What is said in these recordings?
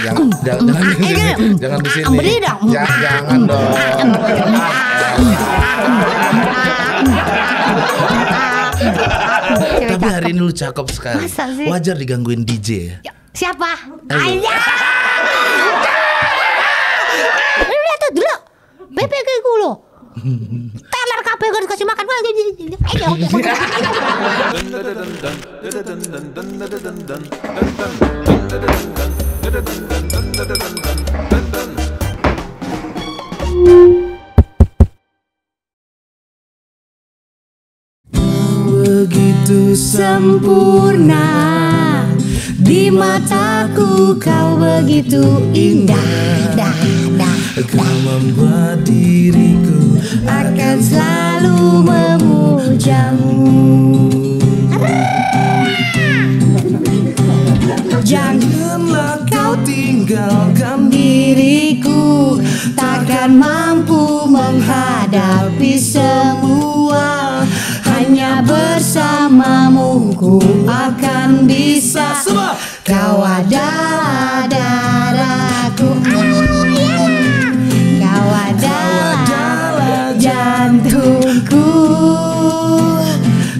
jangan jangan jangan di sini jangan jangan dong tapi hari ini lu cakep sekali wajar digangguin DJ ya siapa ayah lu lihat tuh dulu bebek gue lo Teler kabeh kan kasih makan. Begitu sempurna di mataku kau begitu indah. Kau membuat diriku akan selalu memujamu Janganlah kau tinggalkan diriku Takkan mampu menghadapi semua Hanya bersamamu ku akan bisa Kau adalah darahku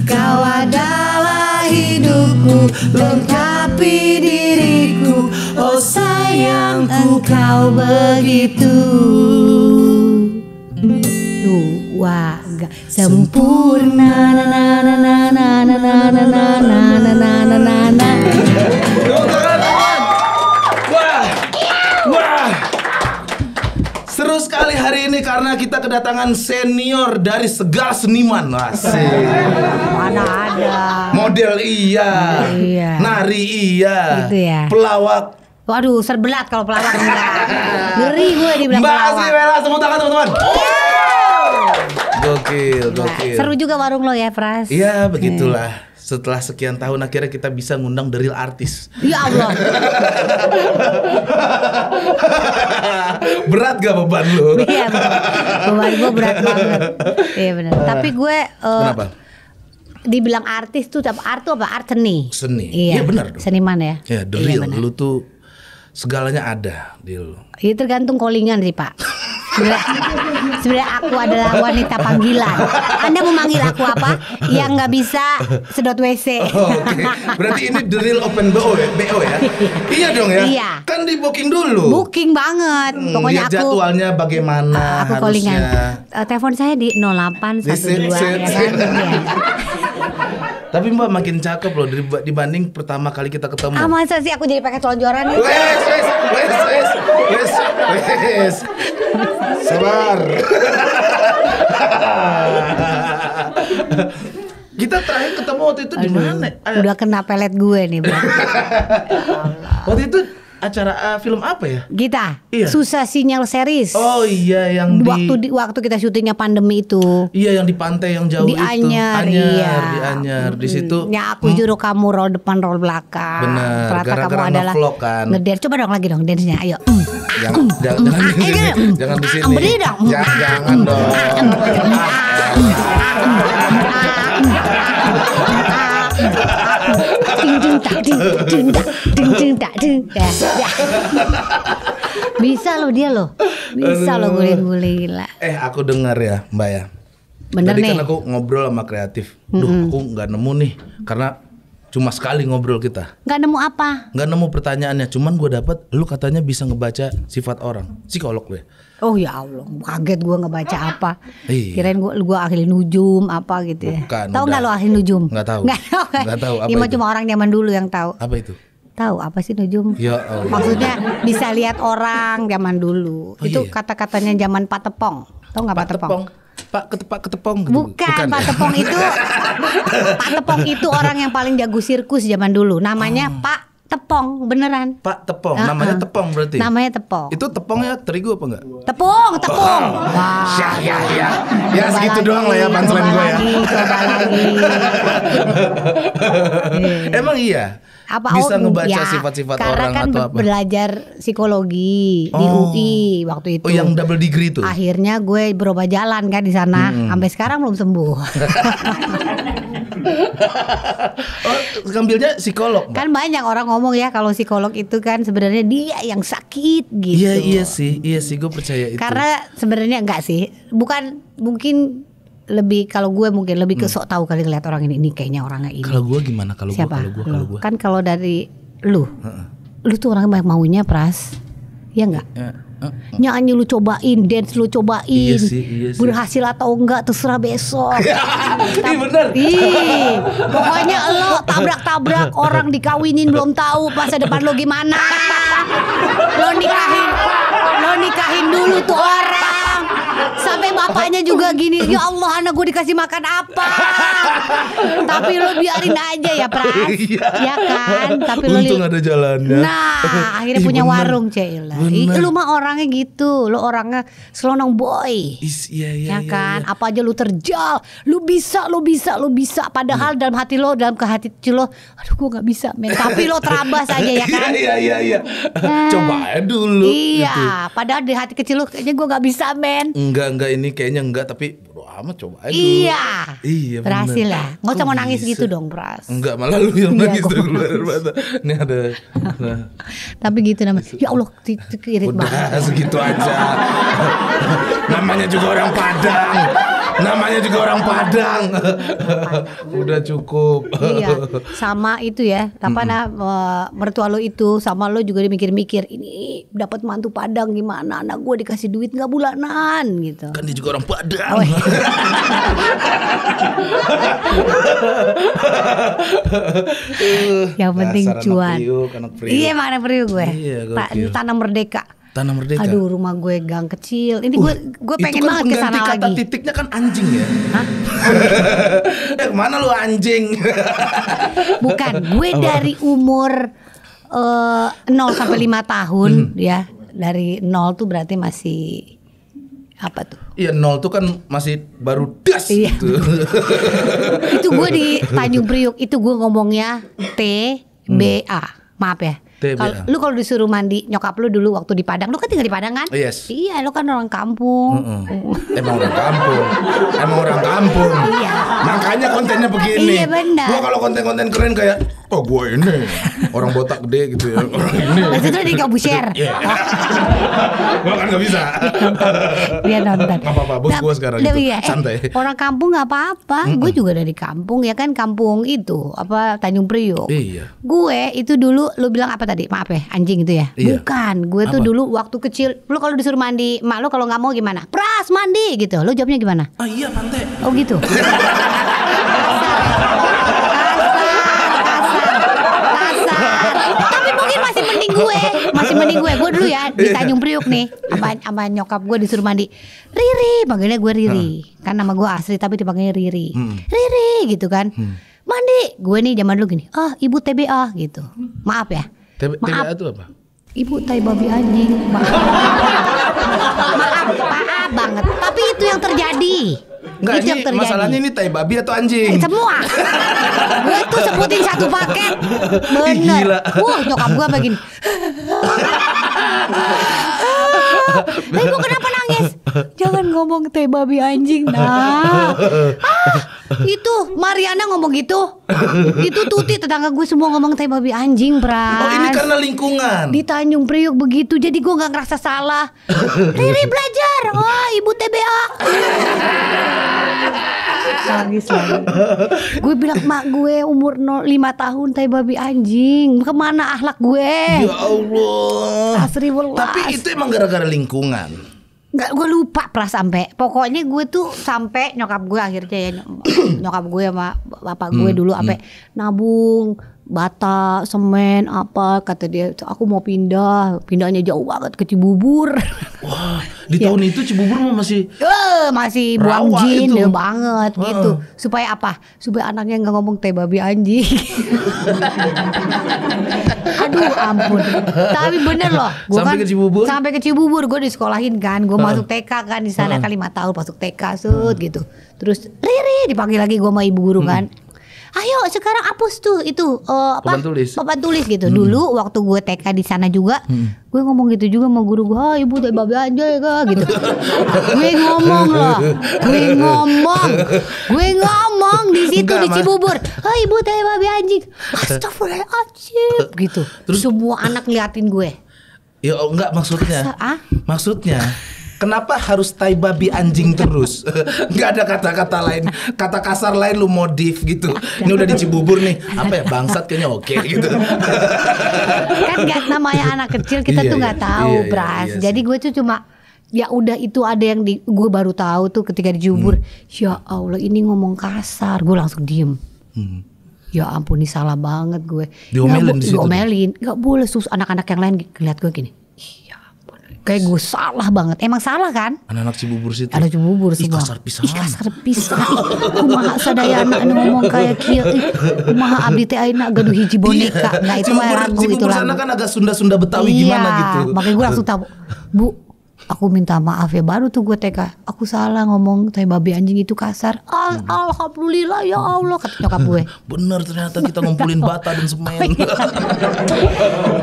Kau adalah hidupku Lengkapi diriku Oh sayangku kau begitu na na na sempurna na na na na na na na na na na na na na sekali hari ini karena kita kedatangan senior dari segala seniman. Asik. Mana ada. Model iya. iya. Nari iya. Gitu ya. Pelawak Waduh, serbelat kalau pelawak enggak. Ngeri gue dibilang belakang pelawak. Mbak Asri tangan teman-teman. Iya. Gokil, gokil. Seru juga warung lo ya, Pras. Iya, begitulah setelah sekian tahun akhirnya kita bisa ngundang the real artis. Ya Allah. berat gak beban lu? Iya beban. gue berat banget. Iya benar. Uh, Tapi gue uh, Kenapa? Dibilang artis tuh art tuh apa art seni? Seni. Iya ya, benar Seniman ya. Iya, the iya, real bener. lu tuh segalanya ada di lu. Itu iya, tergantung callingan sih pak. Sebenarnya aku adalah wanita panggilan. Anda mau manggil aku apa? Yang nggak bisa sedot WC. Oh, okay. Berarti ini the real open BO ya? BO ya? iya dong ya? Iya. Kan di booking dulu. Booking banget. Hmm, Pokoknya ya, aku jadwalnya bagaimana ah, aku harusnya. callingan. Uh, eh, telepon saya di 0812 ya kan? Tapi Mbak makin cakep loh dibanding pertama kali kita ketemu. Ah, masa sih aku jadi pakai nih. Ya? Wes, wes, wes, wes, wes, wes. Sabar. Kita terakhir ketemu waktu itu di mana? Eh, udah kena pelet gue nih, Bang. waktu itu acara uh, film apa ya? Gita. Iya. Susah Sinyal Series. Oh iya yang di waktu di, waktu kita syutingnya pandemi itu. Iya yang di pantai yang jauh di Anyar, itu. Anyar, iya. di Anyar. Di situ. Ya aku hmm. juru kamu roll depan roll belakang. Benar. Ternyata gara -gara kamu adalah vlog kan. Ngedance. Coba dong lagi dong dance-nya. Ayo. Jangan jangan di sini. Jangan di sini. Beri dong. Jangan, jangan dong bisa loh dia loh bisa loh guling-guling gila eh aku dengar ya mbak ya Bener Tadi nih. kan aku ngobrol sama kreatif. Duh, mm -hmm. aku nggak nemu nih karena cuma sekali ngobrol kita. Nggak nemu apa? Nggak nemu pertanyaannya. Cuman gue dapet, lu katanya bisa ngebaca sifat orang, psikolog gue. Ya. Oh ya Allah, kaget gue ngebaca apa. Iya. Kirain gue gua ahli nujum apa gitu ya. Bukan, tahu nggak lo akhirnya nujum? Nggak tahu. Nggak tahu. Nggak tahu. Apa Ima itu? cuma orang zaman dulu yang tahu. Apa itu? Tahu apa sih nujum? Ya Maksudnya bisa lihat orang zaman dulu. Oh, itu iya. kata-katanya zaman Pak Tepong. Tahu nggak Pak Tepong? Pak ketepak ketepong gitu. Bukan, Bukan Pak Tepong itu Pak Tepong itu orang yang paling jago sirkus zaman dulu. Namanya oh. Pak Tepong beneran. Pak Tepong, uh -uh. namanya Tepong berarti. Namanya Tepong. Itu tepongnya terigu apa enggak? Tepung, tepung. wah Wow. Ya ya ya. Ya segitu lagi, doang lah ya panselan gue ya. Coba lagi. hmm. Emang iya. Apa bisa oh, ngebaca ya, sifat-sifat orang kan atau apa? belajar psikologi oh. di UI waktu itu. Oh, yang double degree itu. Akhirnya gue berubah jalan kan di sana. Hmm. Sampai sekarang belum sembuh. oh, ngambilnya psikolog. Mbak. Kan banyak orang ngomong ya kalau psikolog itu kan sebenarnya dia yang sakit gitu. Iya iya sih, iya sih gue percaya itu. Karena sebenarnya enggak sih, bukan mungkin lebih kalau gue mungkin lebih kesok hmm. tahu kali ngeliat orang ini ini kayaknya orangnya ini. Kalau gue gimana kalau gue kalau gue kalau gue. Kan kalau dari lu. Uh -uh. Lu tuh orang banyak maunya pras. Ya enggak? Uh Nyanyi lu cobain, dance lu cobain. Iya sih, iya sih. Berhasil atau enggak terserah besok. Iya benar. Pokoknya lo tabrak-tabrak orang dikawinin belum tahu masa depan lo gimana. lo nikahin, lo nikahin dulu tuh orang. Sampai bapaknya juga gini, ya Allah anak gue dikasih makan apa? Tapi lo biarin aja ya Pras. ya kan? Tapi lo Untung ada jalannya. Nah, akhirnya punya iya, warung Cila. lu mah orangnya gitu. Lu orangnya selonong boy. Is, iya, iya, ya iya, kan? Iya, Apa aja lu terjal. Lu bisa, lu bisa, lu bisa. Padahal dalam hati lo, dalam kehati lo, aduh gue nggak bisa men. Tapi lo terabas aja ya kan? Iya, iya, iya. Nah, Coba dulu. Iya, gitu. padahal di hati kecil lo kayaknya gue nggak bisa men. Enggak, enggak ini kayaknya enggak tapi bodo amat coba aja Iya. Iya Berhasil bener. ya. nggak usah mau nangis bisa. gitu dong, Pras. Enggak, malah lu yang iya, nangis tuh keluar dari mata. Ini ada Tapi gitu namanya. Ya Allah, irit banget. segitu aja. namanya juga orang Padang namanya juga orang Padang. Udah cukup. iya. Sama itu ya. Apa mm -hmm. nah mertua lo itu sama lo juga dimikir-mikir ini dapat mantu Padang gimana? Anak gue dikasih duit nggak bulanan gitu. Kan dia juga orang Padang. Oh, iya. Yang penting cuan. Iya, mana priuk gue. Iya, Pak Tanah Merdeka. Tanah Merdeka. Aduh, rumah gue gang kecil. Ini gue uh, gue pengen kan banget ke sana lagi. kata titiknya kan anjing ya. Hah? eh, mana lu anjing? Bukan, gue Apa? dari umur uh, eh, 0 sampai 5 tahun hmm. ya. Dari 0 tuh berarti masih apa tuh? Iya nol tuh kan masih baru das iya. gitu. itu gue di Tanjung Priuk itu gue ngomongnya T B A maaf ya kalau lu kalau disuruh mandi nyokap lu dulu waktu di Padang, lu kan tinggal di Padang kan? Oh, yes. Iya, lu kan orang kampung. Mm -mm. Emang orang kampung. Emang orang kampung. Iya. Makanya kontennya begini. Iya benar. Gua kalau konten-konten keren kayak oh gue ini orang botak gede gitu ya orang ini itu di kabuser Iya gue kan gak bisa dia nonton gak apa-apa bos gue sekarang gitu ya, santai orang kampung gak apa-apa gue juga dari kampung ya kan kampung itu apa Tanjung Priok iya gue itu dulu lu bilang apa tadi maaf ya anjing itu ya iya. bukan gue tuh dulu waktu kecil lu kalau disuruh mandi mak lu kalau nggak mau gimana pras mandi gitu lu jawabnya gimana oh iya pantai oh gitu mending gue masih mending gue gue dulu ya di iya. Tanjung Priuk nih sama, sama nyokap gue disuruh mandi Riri panggilnya gue Riri hmm. kan nama gue asli tapi dipanggilnya Riri hmm. Riri gitu kan hmm. mandi gue nih zaman dulu gini ah oh, ibu TBA gitu maaf ya maaf. TBA itu apa ibu tai babi anjing maaf maaf, maaf banget tapi itu yang terjadi Enggak, itu terjadi. Masalahnya ini tai babi atau anjing? Eh, semua. gue tuh sebutin satu paket. Bener. Gila. Wah, nyokap gue begini. Ibu kenapa nangis? Jangan ngomong teh babi anjing. Nah. Ah, itu Mariana ngomong gitu itu tuti tetangga gue semua ngomong tai babi anjing Pras oh ini karena lingkungan di Tanjung Priuk begitu jadi gue nggak ngerasa salah Riri belajar oh ibu TBA nangis lagi gue bilang mak gue umur 05 tahun tai babi anjing kemana ahlak gue ya Allah Asri tapi itu emang gara-gara lingkungan nggak gue lupa pras sampai pokoknya gue tuh sampai nyokap gue akhirnya ya nyokap gue sama bapak gue hmm, dulu sampai hmm. nabung bata semen apa kata dia aku mau pindah pindahnya jauh banget ke Cibubur wah di ya. tahun itu Cibubur mah masih eh, masih buang jin ya banget uh. gitu supaya apa supaya anaknya nggak ngomong teh babi anjing Aduh ampun. Tapi bener loh. Gua sampai kan, ke Cibubur. Sampai ke Cibubur gue disekolahin kan. Gue uh. masuk TK kan di sana uh. kan 5 tahun masuk TK sud uh. gitu. Terus Riri dipanggil lagi gue sama ibu guru hmm. kan ayo sekarang hapus tuh itu uh, apa papan tulis papan tulis gitu hmm. dulu waktu gue TK di sana juga hmm. gue ngomong gitu juga mau guru gue ah, ibu tiba aja ya gitu gue ngomong loh gue ngomong gue ngomong di situ Enggak, di Cibubur ah ibu tiba anjing astagfirullahaladzim gitu terus semua anak liatin gue Ya oh, enggak maksudnya. Masa, ah? Maksudnya Kenapa harus tai babi anjing terus? Gak ada kata-kata lain, kata kasar lain lu modif gitu. Ini udah dicibubur nih, apa ya bangsat kayaknya oke okay, gitu. kan gak namanya anak kecil kita iya, tuh nggak iya, tahu, iya, iya Bras. Iya, Jadi gue tuh cuma ya udah itu ada yang di gue baru tahu tuh ketika dicibubur. hmm. ya Allah ini ngomong kasar gue langsung diem hmm. ya ampun ini salah banget gue diomelin gak diomelin Gak boleh sus anak-anak yang lain ngeliat gue gini kayak gue salah banget emang salah kan anak-anak cibubur sih. Anak cibubur sih kasar pisah ih kasar pisan kumaha sadaya anak ini anu ngomong kayak kia ih kumaha abdi teh aina gaduh hiji boneka nah itu mah lagu itu lagu sana kan agak Sunda-Sunda Betawi iya, gimana gitu makanya gue langsung tahu bu aku minta maaf ya baru tuh gue TK aku salah ngomong tai babi anjing itu kasar Al hmm. alhamdulillah ya Allah kata nyokap gue bener ternyata kita ngumpulin bata dan semen oh,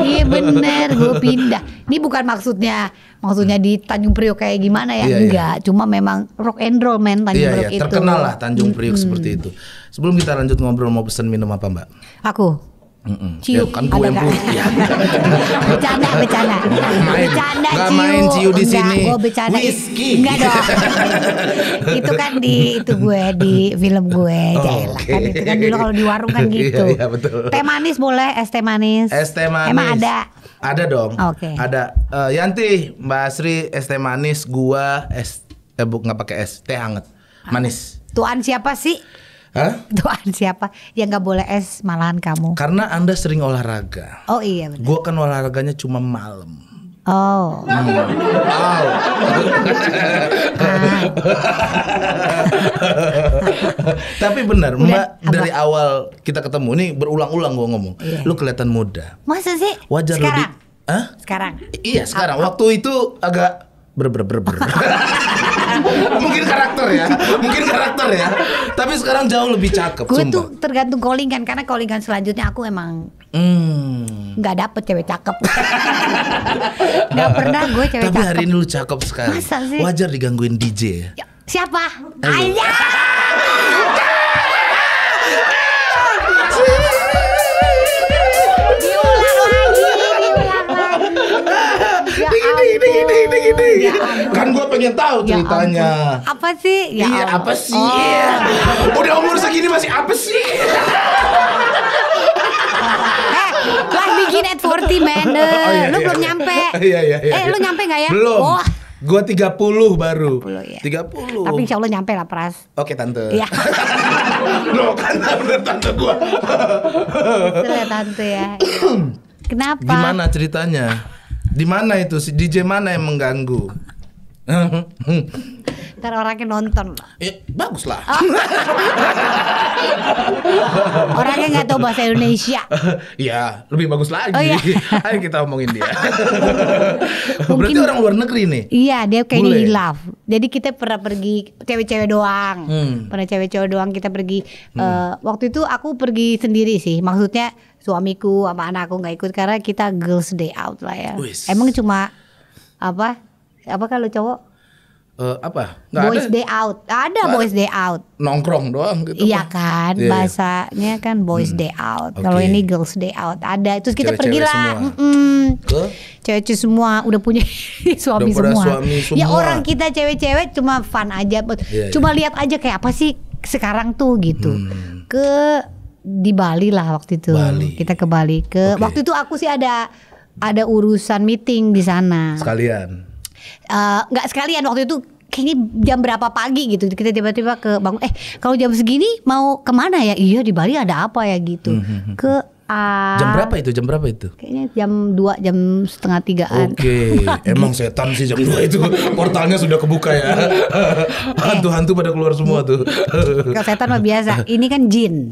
iya. iya bener gue pindah ini bukan maksudnya maksudnya di Tanjung Priok kayak gimana ya iya, iya. enggak iya. cuma memang rock and roll men Tanjung iya, Priok iya. itu terkenal lah Tanjung Priok hmm. seperti itu sebelum kita lanjut ngobrol mau pesen minum apa mbak aku Mm-mm. Ciu. Ya, kan gue yang punya. bercanda, bercanda. bercanda, Gak Ciu. main Ciu di sini. Gue bercanda. Whisky. Enggak dong. itu kan di itu gue di film gue. Oh, Jaila. Okay. Kan itu kan dulu kalau di warung kan iya, gitu. Iya, iya, betul. Teh manis boleh, es teh manis. Es teh manis. Emang ada. Ada dong. Oke. Okay. Ada. Uh, Yanti, Mbak Asri, es teh manis, gua es eh bu nggak pakai es, teh hangat. Ah. Manis. Tuan siapa sih? Hah? Doaan siapa? Ya nggak boleh es malahan kamu. Karena Anda sering olahraga. Oh iya benar. Gua kan olahraganya cuma malam. Oh. Hmm. Wow. Ah. Tapi benar, Mbak dari awal kita ketemu nih berulang-ulang gua ngomong. Iya. Lu kelihatan muda. Masa sih? Wajar sekarang? lu di Hah? Sekarang. iya, sekarang. Waktu itu agak ber ber ber ber. mungkin karakter ya mungkin karakter ya tapi sekarang jauh lebih cakep gue tuh tergantung calling kan karena calling kan selanjutnya aku emang hmm. nggak hmm. dapet cewek cakep nggak pernah gue cewek tapi cakep tapi hari ini lu cakep sekali Masa sih? wajar digangguin DJ ya? ya siapa ayah gini gini gini. Oh, ya kan gue pengen tahu ya ceritanya. Ampun. Apa sih? Ya iya ampun. apa sih? Oh. Ya. Udah umur segini masih apa sih? Eh, lah bikin at 40 man oh, iya, lu iya, belum iya. nyampe iya, iya, iya, eh iya. lu nyampe gak ya belum oh. Gua 30 baru 30 ya 30 Tapi insya Allah nyampe lah Pras Oke tante Iya Loh kan bener tante gua Betul ya tante ya Kenapa? Gimana ceritanya? Di mana itu si DJ mana yang mengganggu? Ntar orangnya nonton eh, Bagus lah oh. Orangnya nggak tahu bahasa Indonesia Iya lebih bagus lagi oh, iya. Ayo kita omongin dia Mungkin, Berarti orang luar negeri nih Iya dia kayak di love jadi kita pernah pergi cewek-cewek doang, hmm. pernah cewek-cewek doang kita pergi. Hmm. Uh, waktu itu aku pergi sendiri sih, maksudnya suamiku sama anakku nggak ikut karena kita girls day out lah ya. Uis. Emang cuma apa? Apa kalau cowok uh, apa? Gak boys ada. day out. Ada Gak boys day out. Nongkrong doang gitu. Iya kan, yeah. Iya. bahasanya kan boys hmm. day out. Okay. Kalau ini girls day out. Ada. Terus kita pergi lah. cewek-cewek semua udah punya suami, udah semua. suami ya, semua. Ya orang kita cewek-cewek cuma fun aja. Yeah, iya. cuma yeah. lihat aja kayak apa sih sekarang tuh gitu. Hmm. Ke di Bali lah waktu itu. Bali. Kita ke Bali ke okay. waktu itu aku sih ada ada urusan meeting di sana. Sekalian Eh, nggak uh, sekalian waktu itu kini jam berapa pagi gitu kita tiba-tiba ke bangun eh kalau jam segini mau kemana ya iya di Bali ada apa ya gitu hmm, hmm, hmm, ke Uh, jam berapa itu? Jam berapa itu? Kayaknya jam 2, jam setengah tigaan. Oke, okay. emang setan sih jam dua itu. Portalnya sudah kebuka ya. Hantu-hantu pada keluar semua tuh. Kalau setan mah biasa. Ini kan jin.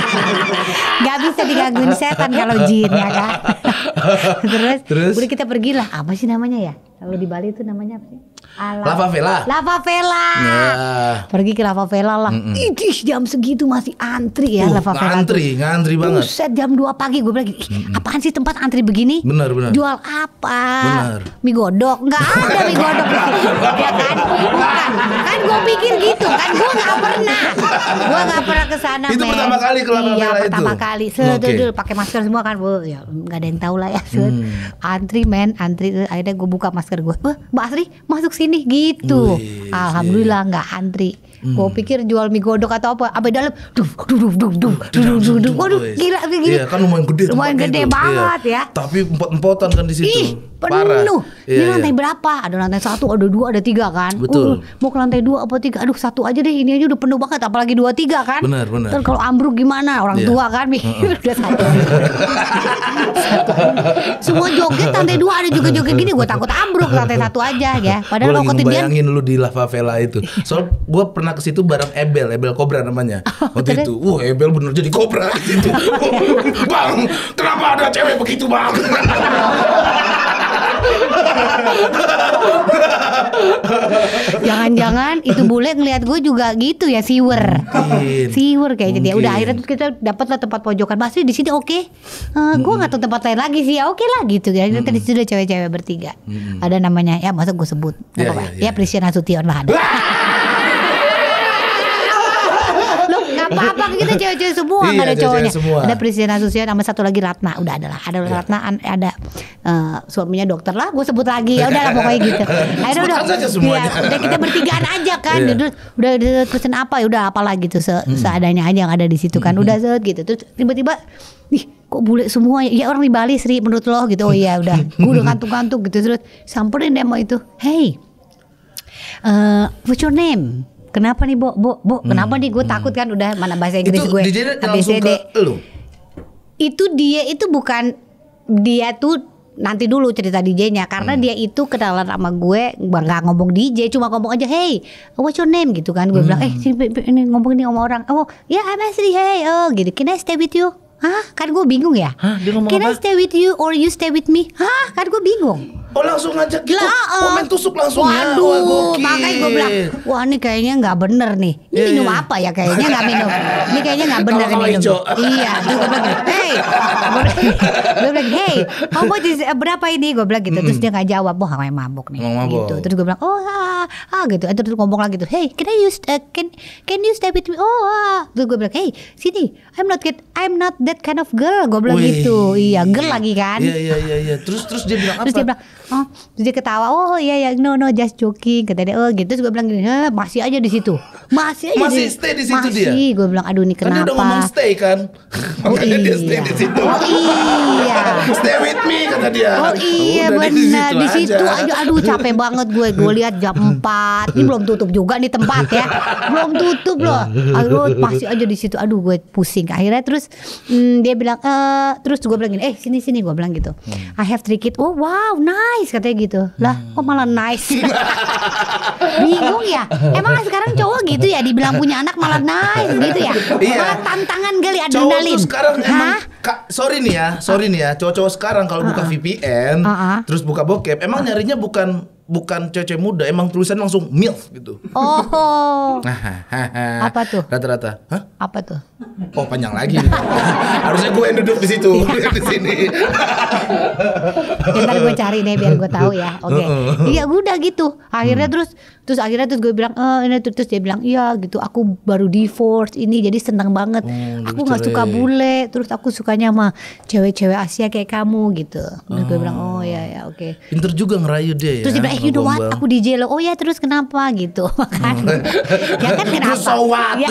Gak bisa digangguin setan kalau jin ya kan. Terus, Terus? udah kita pergilah. Apa sih namanya ya? Kalau di Bali itu namanya apa sih? Lava Vela. Lava Vela. Yeah. Pergi ke Lava Vela lah. Mm -mm. Ih, jam segitu masih antri ya uh, Lava Vela. Antri, ngantri banget. Buset jam 2 pagi gue bilang, mm -mm. apaan sih tempat antri begini? Benar, benar. Jual apa? Benar. Mie godok. Enggak ada mie godok ya kan? Bukan. Kan gue pikir gitu kan. Gue gak pernah. Gue gak pernah ke sana. Itu men. pertama kali ke Lava iya, Vela itu. pertama kali. Sedul okay. pakai masker semua kan. Bu, ya nggak ada yang tahu lah ya. Hmm. Antri men, antri. Akhirnya gue buka masker gue. Wah, Mbak Asri masuk sih sini gitu. Wih, Alhamdulillah nggak antri. Hmm. Gue pikir jual mie godok atau apa, apa dalam, duh, duh, duh, duh, duh, duh, duh, duh, waduh, gila, gini, Iya, kan lumayan gede, lumayan gede itu. Iya. banget iya. ya. Tapi empot-empotan kan di situ. Ih, penuh. Parah. Iya, ini iya, lantai iya. berapa? Ada lantai satu, ada dua, ada tiga kan. Betul. Uh, mau ke lantai dua apa tiga? Aduh, satu aja deh, ini aja udah penuh banget, apalagi dua tiga kan. Benar, benar. Terus kalau ambruk gimana? Orang iya. tua kan, udah satu. Semua joget lantai dua ada juga joget gini, gue takut ambruk lantai satu aja ya. Padahal gua mau lagi ngebayangin lu di La Favela itu. Soal gue pernah pernah ke situ bareng Ebel, Ebel Cobra namanya. Oh, Waktu itu, wah Ebel bener jadi kobra. di gitu. bang, kenapa ada cewek begitu bang? Jangan-jangan itu bule ngeliat gue juga gitu ya siwer. siwer Siwer kayaknya dia. Udah akhirnya tuh kita dapat lah tempat pojokan. Pasti di sini oke. Okay. Uh, eh, gue nggak tahu tempat lain lagi sih. Ya oke okay lah gitu. Ya tadi sudah cewek-cewek bertiga. Ada namanya ya masa gue sebut. Iya, iya, ya, yeah, Ya Prisian Nasution iya. lah ada. apa-apa kita gitu, cewek-cewek semua iya, ada cowoknya. Semua. Ada Presiden Susian sama satu lagi Ratna, udah adalah Ada yeah. Iya. Ratna ada uh, suaminya dokter lah, gue sebut lagi. Ya udah pokoknya gitu. Akhirnya udah, ya, udah kita bertigaan aja kan. Yeah. Udah, udah, udah pesen apa ya udah apalah gitu se hmm. seadanya aja yang ada di situ kan. Hmm. Udah set gitu. Terus tiba-tiba nih kok bule semua ya? ya orang di Bali Sri menurut lo gitu oh iya udah gue udah kantuk-kantuk gitu terus samperin demo itu hey uh, what's your name Kenapa nih, Bo? Bo, Bo, hmm. kenapa nih gue takut kan hmm. udah mana bahasa Inggris gue. Itu ABCD. Itu dia itu bukan dia tuh nanti dulu cerita DJ-nya karena hmm. dia itu kenalan sama gue nggak ngomong DJ cuma ngomong aja hey what's your name gitu kan gue hmm. bilang eh sini ini ngomong ini sama orang oh ya yeah, I'm Ashley hey oh gitu can I stay with you Hah? Kan gue bingung ya Hah? Dia Can apa? I stay with you or you stay with me? Hah? Kan gue bingung Oh langsung ngajak gitu. Lah, eh, uh, oh, main tusuk langsung. Ya. Waduh, Wah, makanya gue bilang, wah ini kayaknya nggak bener nih. Ini yeah, minum yeah. apa ya kayaknya nggak minum. Ini kayaknya nggak bener nih minum. Iya, gue bilang, hey, gue bilang, hey, much mau eh, berapa ini? Gue bilang gitu. Terus dia nggak jawab, wah kayak mabuk nih. Mabuk. Gitu. Terus gue bilang, oh ah, ah gitu. Eh, terus ngomong lagi tuh, hey, can I use uh, can can you stay with me? Oh ah. Terus gue bilang, hey, sini, I'm not get, I'm not that kind of girl. Gue bilang Wih. gitu. Iya, girl lagi kan. Iya iya iya. iya. Terus terus dia bilang apa? Terus dia bilang oh terus dia ketawa oh, oh iya ya no no just joking kata dia oh gitu terus gue bilang gini eh, masih aja di situ masih aja masih di, stay di situ masih. dia masih gue bilang aduh ini kenapa kan dia udah ngomong stay kan oh, makanya iya. dia stay di situ oh iya stay with me kata dia oh iya oh, benar di situ aja. aja aduh capek banget gue gue lihat jam 4 ini belum tutup juga nih tempat ya belum tutup loh aduh masih aja di situ aduh gue pusing akhirnya terus hmm, dia bilang e, terus gue bilang gini eh sini sini gue bilang gitu hmm. I have three kids oh wow nice nice katanya gitu. Lah, hmm. kok malah nice? Bingung ya. Emang sekarang cowok gitu ya dibilang punya anak malah nice gitu ya. Iya. Malah tantangan kali adrenalin. Cowok tuh sekarang Hah? Kak, sorry nih ya, sorry nih ya, cowok-cowok sekarang kalau buka VPN, uh terus buka bokep, emang nyarinya bukan bukan cewek muda, emang tulisan langsung milf gitu. Oh. Apa tuh? Rata-rata. Hah? Apa tuh? Oh panjang lagi. Harusnya gue yang duduk di situ, di sini. Ntar gue cari nih biar gue tahu ya. Oke. Okay. Iya udah gitu. Akhirnya hmm. terus terus akhirnya terus gue bilang eh ini terus dia bilang iya gitu aku baru divorce ini jadi seneng banget oh, aku nggak suka bule terus aku sukanya sama cewek-cewek Asia kayak kamu gitu terus oh. gue bilang oh ya ya oke okay. pinter juga ngerayu dia terus ya, dia bilang eh you know what aku DJ lo oh ya terus kenapa gitu makanya hmm. ya kan kenapa so what? Ya.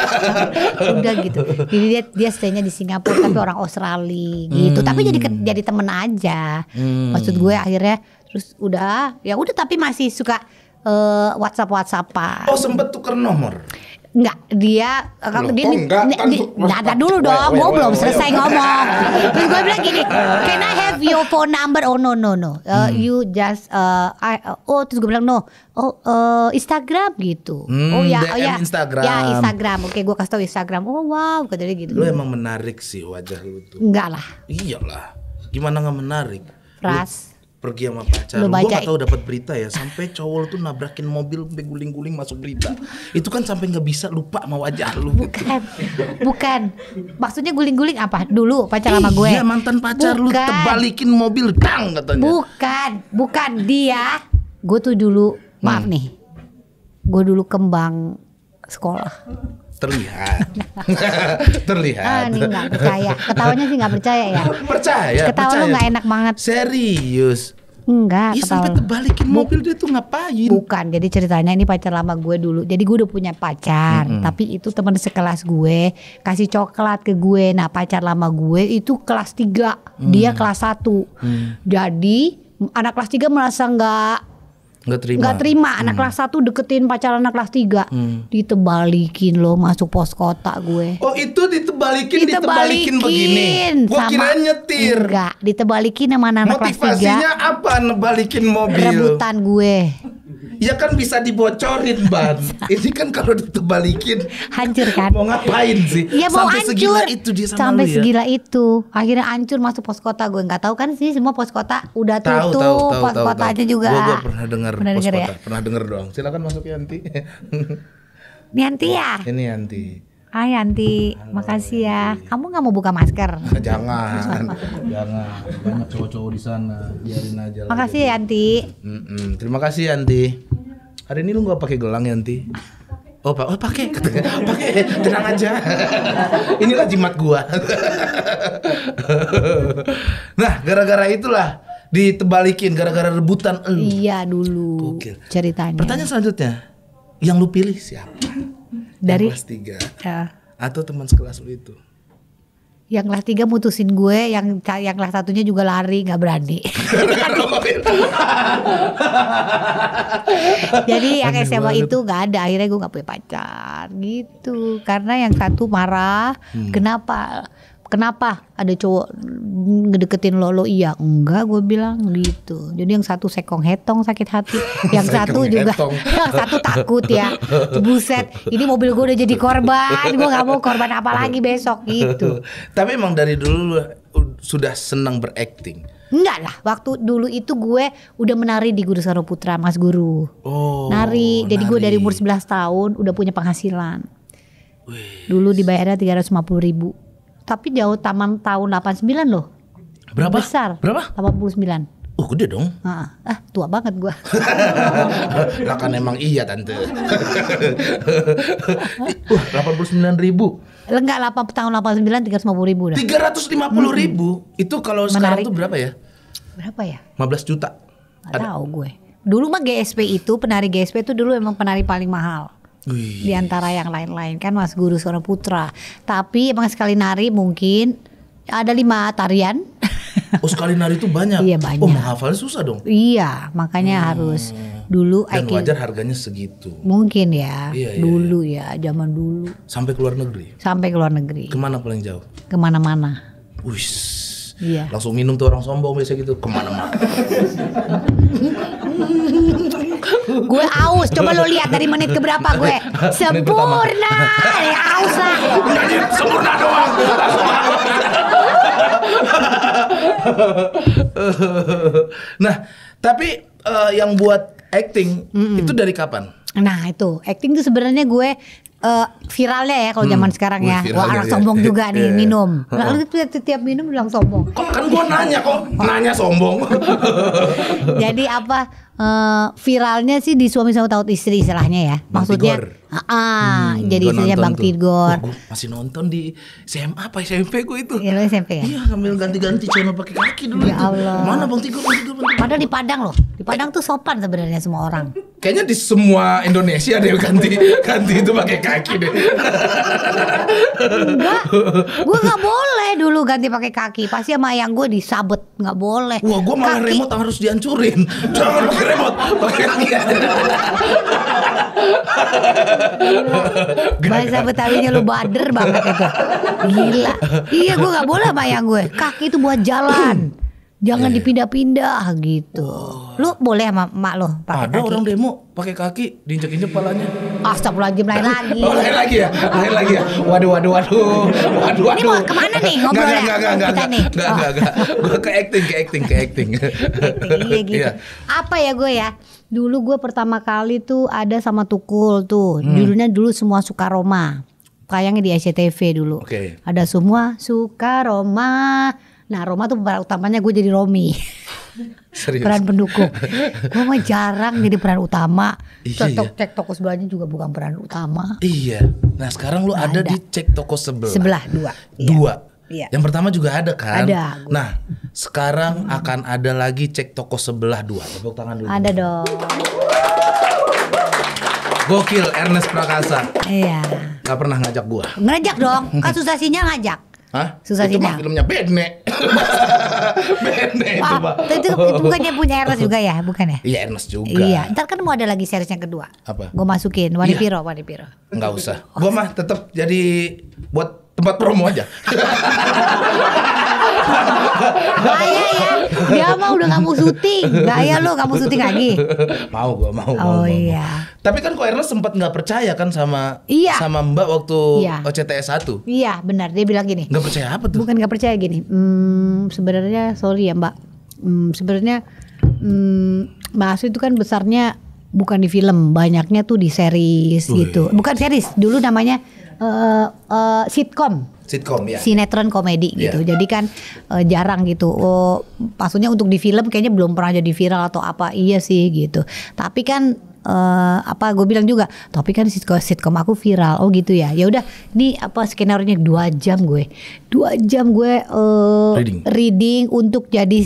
udah gitu jadi dia dia stay-nya di Singapura tapi orang Australia gitu hmm. tapi jadi hmm. jadi temen aja hmm. maksud gue akhirnya terus udah ya udah tapi masih suka uh, eh, WhatsApp WhatsAppan oh sempet tuker nomor Enggak, dia eh, kalau dia, enggak, ada kan dulu dong. Oh, dulu gue dong, belum belum selesai iya. ngomong. Terus gue bilang gini, can I have your phone number? Oh no no no, uh, hmm. you just uh, I, uh, oh terus gue bilang no, oh uh, Instagram gitu. Hmm, oh ya, DM oh ya, Instagram. ya Instagram. Oke, gue kasih tau Instagram. Oh wow, katanya gitu. Lu emang menarik sih wajah lu tuh. Enggak lah. Iyalah, gimana nggak menarik? Ras. Lu, pergi sama pacar lu, baca... gak tau dapat berita ya sampai cowok lu tuh nabrakin mobil guling-guling masuk berita itu kan sampai nggak bisa lupa mau wajah lu gitu. bukan gitu. bukan maksudnya guling-guling apa dulu pacar sama gue iya mantan pacar bukan. lu tebalikin mobil dang katanya bukan bukan dia gue tuh dulu maaf hmm. nih gue dulu kembang sekolah terlihat terlihat ah ini nggak percaya ketawanya sih nggak percaya ya percaya ketawa lu nggak enak banget serius Enggak, ya, sampai terbalikin mobil dia tuh ngapain? Bukan, jadi ceritanya ini pacar lama gue dulu. Jadi gue udah punya pacar, mm -hmm. tapi itu teman sekelas gue kasih coklat ke gue. Nah, pacar lama gue itu kelas 3, mm. dia kelas 1. Mm. Jadi anak kelas 3 merasa enggak nggak terima, nggak terima. anak hmm. kelas satu deketin pacaran anak kelas tiga hmm. ditebalikin loh masuk pos kota gue oh itu ditebalikin ditebalikin, ditebalikin begini gue kira nyetir enggak ditebalikin sama anak, anak kelas tiga motivasinya apa nebalikin mobil rebutan gue Ya kan bisa dibocorin ban. Ini kan kalau ditebalikin hancur kan. Mau ngapain sih? Ya, mau sampai hancur. segila itu dia sama Sampai ya? segila itu. Akhirnya hancur masuk pos kota gue nggak tahu kan sih semua pos kota udah tahu, tutup. Tahu, tahu, pos tahu, kota tahu. aja juga. Gue, pernah dengar pos denger, kota. Ya? Pernah dengar doang. Silakan masuk Yanti. Yanti ya. Ini Yanti. Hai Yanti, makasih ya. Yanti. Kamu nggak mau buka masker? jangan, jangan. Banyak cowok-cowok di sana, biarin aja. Lah Makasih ya Yanti. Mm-mm. Terima kasih Yanti. Hari ini lu nggak pakai gelang Yanti? Oh, pak, oh pakai, pakai, tenang aja. Inilah jimat gua. nah, gara-gara itulah ditebalikin gara-gara rebutan elu. Iya dulu. Ceritanya. Pertanyaan selanjutnya, yang lu pilih siapa? dari kelas tiga ya. atau teman sekelas lu itu yang kelas tiga mutusin gue yang yang kelas satunya juga lari nggak berani jadi yang Aneh SMA itu nggak ada akhirnya gue nggak punya pacar gitu karena yang satu marah hmm. kenapa kenapa ada cowok ngedeketin lo lo iya enggak gue bilang gitu jadi yang satu sekong hetong sakit hati yang satu juga yang satu takut ya buset ini mobil gue udah jadi korban gue gak mau korban apa lagi besok gitu tapi emang dari dulu sudah senang berakting Enggak lah, waktu dulu itu gue udah menari di Guru Saro Putra, Mas Guru. Oh. Nari. Jadi nari. gue dari umur 11 tahun udah punya penghasilan. Wih. Dulu dibayarnya 350 ribu tapi jauh taman tahun 89 loh. Berapa? Besar. Berapa? 89. Oh gede dong. Ah, ah tua banget gua. lah kan emang iya tante. uh, delapan ribu. Enggak delapan tahun 89 350 ribu. dah. 350 ribu hmm. itu kalau Menarik. sekarang tuh berapa ya? Berapa ya? 15 juta. Gak tahu gue. Dulu mah GSP itu penari GSP itu dulu emang penari paling mahal. Wih. di antara yang lain-lain kan Mas Guru Sono Putra. Tapi emang sekali nari mungkin ada lima tarian. Oh sekali nari itu banyak. iya oh, banyak. Oh menghafalnya susah dong. Iya makanya hmm. harus dulu. Dan IQ, wajar harganya segitu. Mungkin ya. Iya, iya, dulu iya. ya zaman dulu. Sampai ke luar negeri. Sampai ke luar negeri. Kemana paling jauh? Kemana-mana. Wih. Iya. Langsung minum tuh orang sombong biasa gitu kemana-mana. Gue aus. Coba lo lihat dari menit keberapa gue. Sempurna. Ya, aus lah. sempurna doang. nah, tapi uh, yang buat acting mm -hmm. itu dari kapan? Nah itu acting tuh sebenarnya gue uh, viralnya ya kalau hmm. zaman sekarang ya. Wah anak ya. sombong juga nih yeah. minum. Lalu tiap, tiap minum bilang sombong. Kok kan gue nanya kok nanya sombong. Jadi apa? uh, viralnya sih di suami sama tahu istri istilahnya ya. Bang Maksudnya Tigor. ah, ah hmm, jadi istilahnya Bang tuh. Tigor. masih nonton di SMA apa SMP gue itu. Iya lo SMP ya. Iya ngambil ganti-ganti channel pakai kaki dulu ya itu. Mana Bang Tigor, Bang Tigor, Bang di Padang loh. Di Padang tuh sopan sebenarnya semua orang. Kayaknya di semua Indonesia ada yang ganti ganti itu pakai kaki deh. Enggak. Gue nggak boleh dulu ganti pakai kaki. Pasti sama yang gue disabet nggak boleh. Wah gue malah kaki. remote harus dihancurin. Jangan pakai remote pakai kaki bahasa Betawinya lu bader banget itu gila iya gue nggak boleh bayang gue kaki itu buat jalan Jangan yeah. Iya. dipindah-pindah ah, gitu. Oh. Lu boleh sama mak lo pakai kaki. Ada orang demo pakai kaki diinjek-injek palanya. Astagfirullahaladzim lain lagi. Oh, lain lagi ya, lain lagi ya. Waduh, waduh, waduh, waduh, waduh. Ini mau ke nih ngobrolnya? Enggak, enggak, enggak, enggak, enggak, enggak, enggak, Gua ke acting, ke acting, ke acting. Iya gitu. Yeah. Apa ya gue ya? Dulu gue pertama kali tuh ada sama Tukul tuh. Hmm. Dulunya dulu semua suka Roma. Kayaknya di SCTV dulu. Oke. Okay. Ada semua suka Roma Nah Roma tuh peran utamanya gue jadi Romi. Serius? peran pendukung. gue mah jarang jadi peran utama. Iya, Cok, iya. Cek toko sebelahnya juga bukan peran utama. Iya. Nah sekarang lu nah, ada, ada di cek toko sebelah. Sebelah dua. Iya. Dua. Iya. Yang pertama juga ada kan. Ada. Gue. Nah sekarang hmm. akan ada lagi cek toko sebelah dua. Tepuk tangan dulu. Ada dong. Gokil Ernest Prakasa. Iya. Gak pernah ngajak gua. Ngajak dong. Kan susah sinyal ngajak. Hah? Susah itu Mah filmnya Bene. Bene itu, mah. Itu, itu, itu bukannya punya Ernest juga ya, bukan ya? Iya, Ernest juga. Iya, ntar kan mau ada lagi series yang kedua. Apa? Gue masukin Wani iya. Piro, Wani Piro. Enggak usah. Gue mah tetap jadi buat tempat promo aja. Bahaya ya. Dia mah udah mau syuting. Bahaya lo mau syuting lagi. Mau gue mau. Oh mau, iya. Mau. Tapi kan kok Ernest sempat nggak percaya kan sama iya. sama Mbak waktu iya. OCTS 1. Iya, benar. Dia bilang gini. Gak percaya apa tuh? Bukan gak percaya gini. Hmm, sebenarnya sorry ya, Mbak. Hmm, sebenarnya hmm, Mas itu kan besarnya bukan di film, banyaknya tuh di series Wih. Oh, gitu. Iya. Bukan series, dulu namanya uh, eh, uh, eh, sitkom sitkom ya sinetron komedi yeah. gitu jadi kan uh, jarang gitu oh, maksudnya untuk di film kayaknya belum pernah jadi viral atau apa iya sih gitu tapi kan uh, apa gue bilang juga tapi kan sitkom, sitkom aku viral oh gitu ya ya udah ini apa skenario dua jam gue dua jam gue uh, reading. reading untuk jadi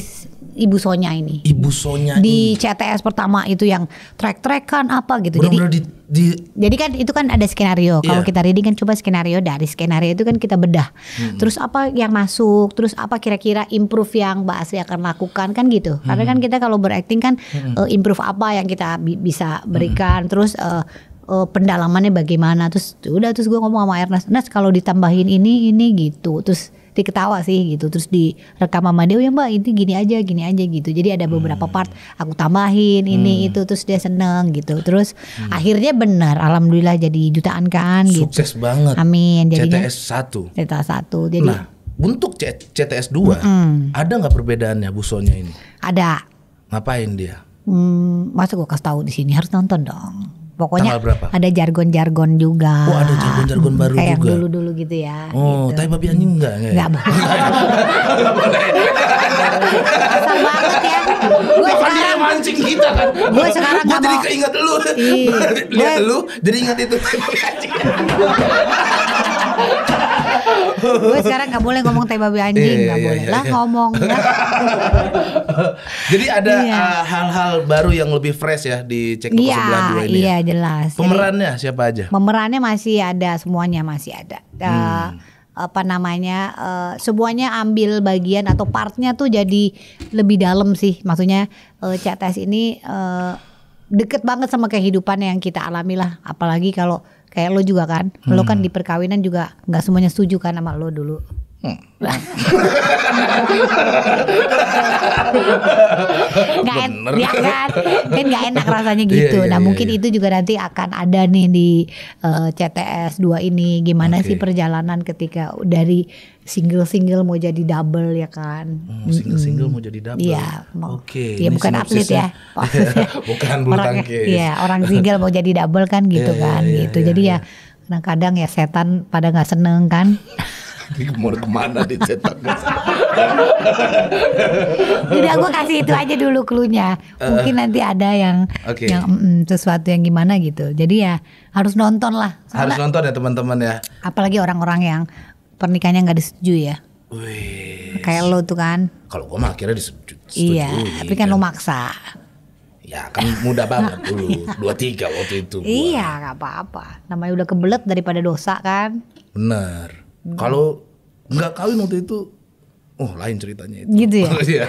Ibu Sonya ini. Ibu Sonya di ini. CTS pertama itu yang track track kan apa gitu. Benar -benar jadi di, di, jadi kan itu kan ada skenario. Kalau iya. kita reading kan coba skenario dari skenario itu kan kita bedah. Hmm. Terus apa yang masuk, terus apa kira-kira improve yang Mbak Asri akan lakukan kan gitu. Hmm. Karena kan kita kalau berakting kan hmm. uh, improve apa yang kita bi bisa berikan, hmm. terus uh, uh, pendalamannya bagaimana terus udah terus gue ngomong sama Ernest Ernest kalau ditambahin ini ini gitu terus diketawa sih gitu terus direkam sama dia ya mbak ini gini aja gini aja gitu jadi ada beberapa hmm. part aku tambahin hmm. ini itu terus dia seneng gitu terus hmm. akhirnya benar alhamdulillah jadi jutaan kan sukses gitu. sukses banget amin jadi CTS satu CTS satu jadi nah untuk C CTS 2 mm -mm. ada nggak perbedaannya busonya ini ada ngapain dia Hmm, masa gue kasih tahu di sini harus nonton dong. Pokoknya ada jargon-jargon juga. Oh, ada jargon-jargon baru kayak juga. Kayak dulu-dulu gitu ya. Oh, gitu. tapi babi anjing enggak enggak. Ya? Enggak banget. banget ya. Gue sekarang mancing kita kan. Gue sekarang gue jadi keinget lu. Lihat lu, jadi ingat itu. gue sekarang gak boleh ngomong tai babi anjing iya, nggak iya, boleh iya. lah ngomong ya. jadi ada uh, hal-hal uh, baru yang lebih fresh ya di cek toko sebelah dua ini ya? iya ya. jelas pemerannya jadi, siapa aja pemerannya masih ada semuanya masih ada hmm. uh, apa namanya uh, semuanya ambil bagian atau partnya tuh jadi lebih dalam sih maksudnya uh, tes ini uh, deket banget sama kehidupan yang kita alami lah apalagi kalau kayak lo juga kan hmm. lo kan hmm. di perkawinan juga nggak semuanya setuju kan sama lo dulu hmm. enak ya kan kan nggak enak rasanya iya, gitu yeah, yeah, nah yeah, mungkin yeah. itu juga nanti akan ada nih di uh, eh, CTS 2 ini gimana okay. sih perjalanan ketika dari single-single mau jadi double ya kan. Oh, single-single hmm, mau jadi double. Iya. Oke. Okay. Iya, ya, bukan atlet ya. bukan bulu orang, tangkis. Iya, orang single mau jadi double kan gitu yeah, iya, kan. Yeah, gitu. Yeah, jadi ya kadang-kadang iya. nah, ya setan pada nggak seneng kan. mau kemana di cetak Tidak, gue kasih itu aja dulu klunya eh. Mungkin nanti ada yang okay. Yang mm, sesuatu yang gimana gitu Jadi ya harus nonton lah Harus nonton ya teman-teman ya Apalagi orang-orang yang pernikahannya nggak disetujui ya? Wih. Kayak lo tuh kan. Kalau gue mah akhirnya disetujui. Iya, tapi kan, kan, lo maksa. Ya kan muda banget dulu, dua tiga waktu itu. Gua. Iya, nggak apa-apa. Namanya udah kebelet daripada dosa kan. Bener. Hmm. Kalau nggak kawin waktu itu Oh lain ceritanya itu. Gitu ya. Iya.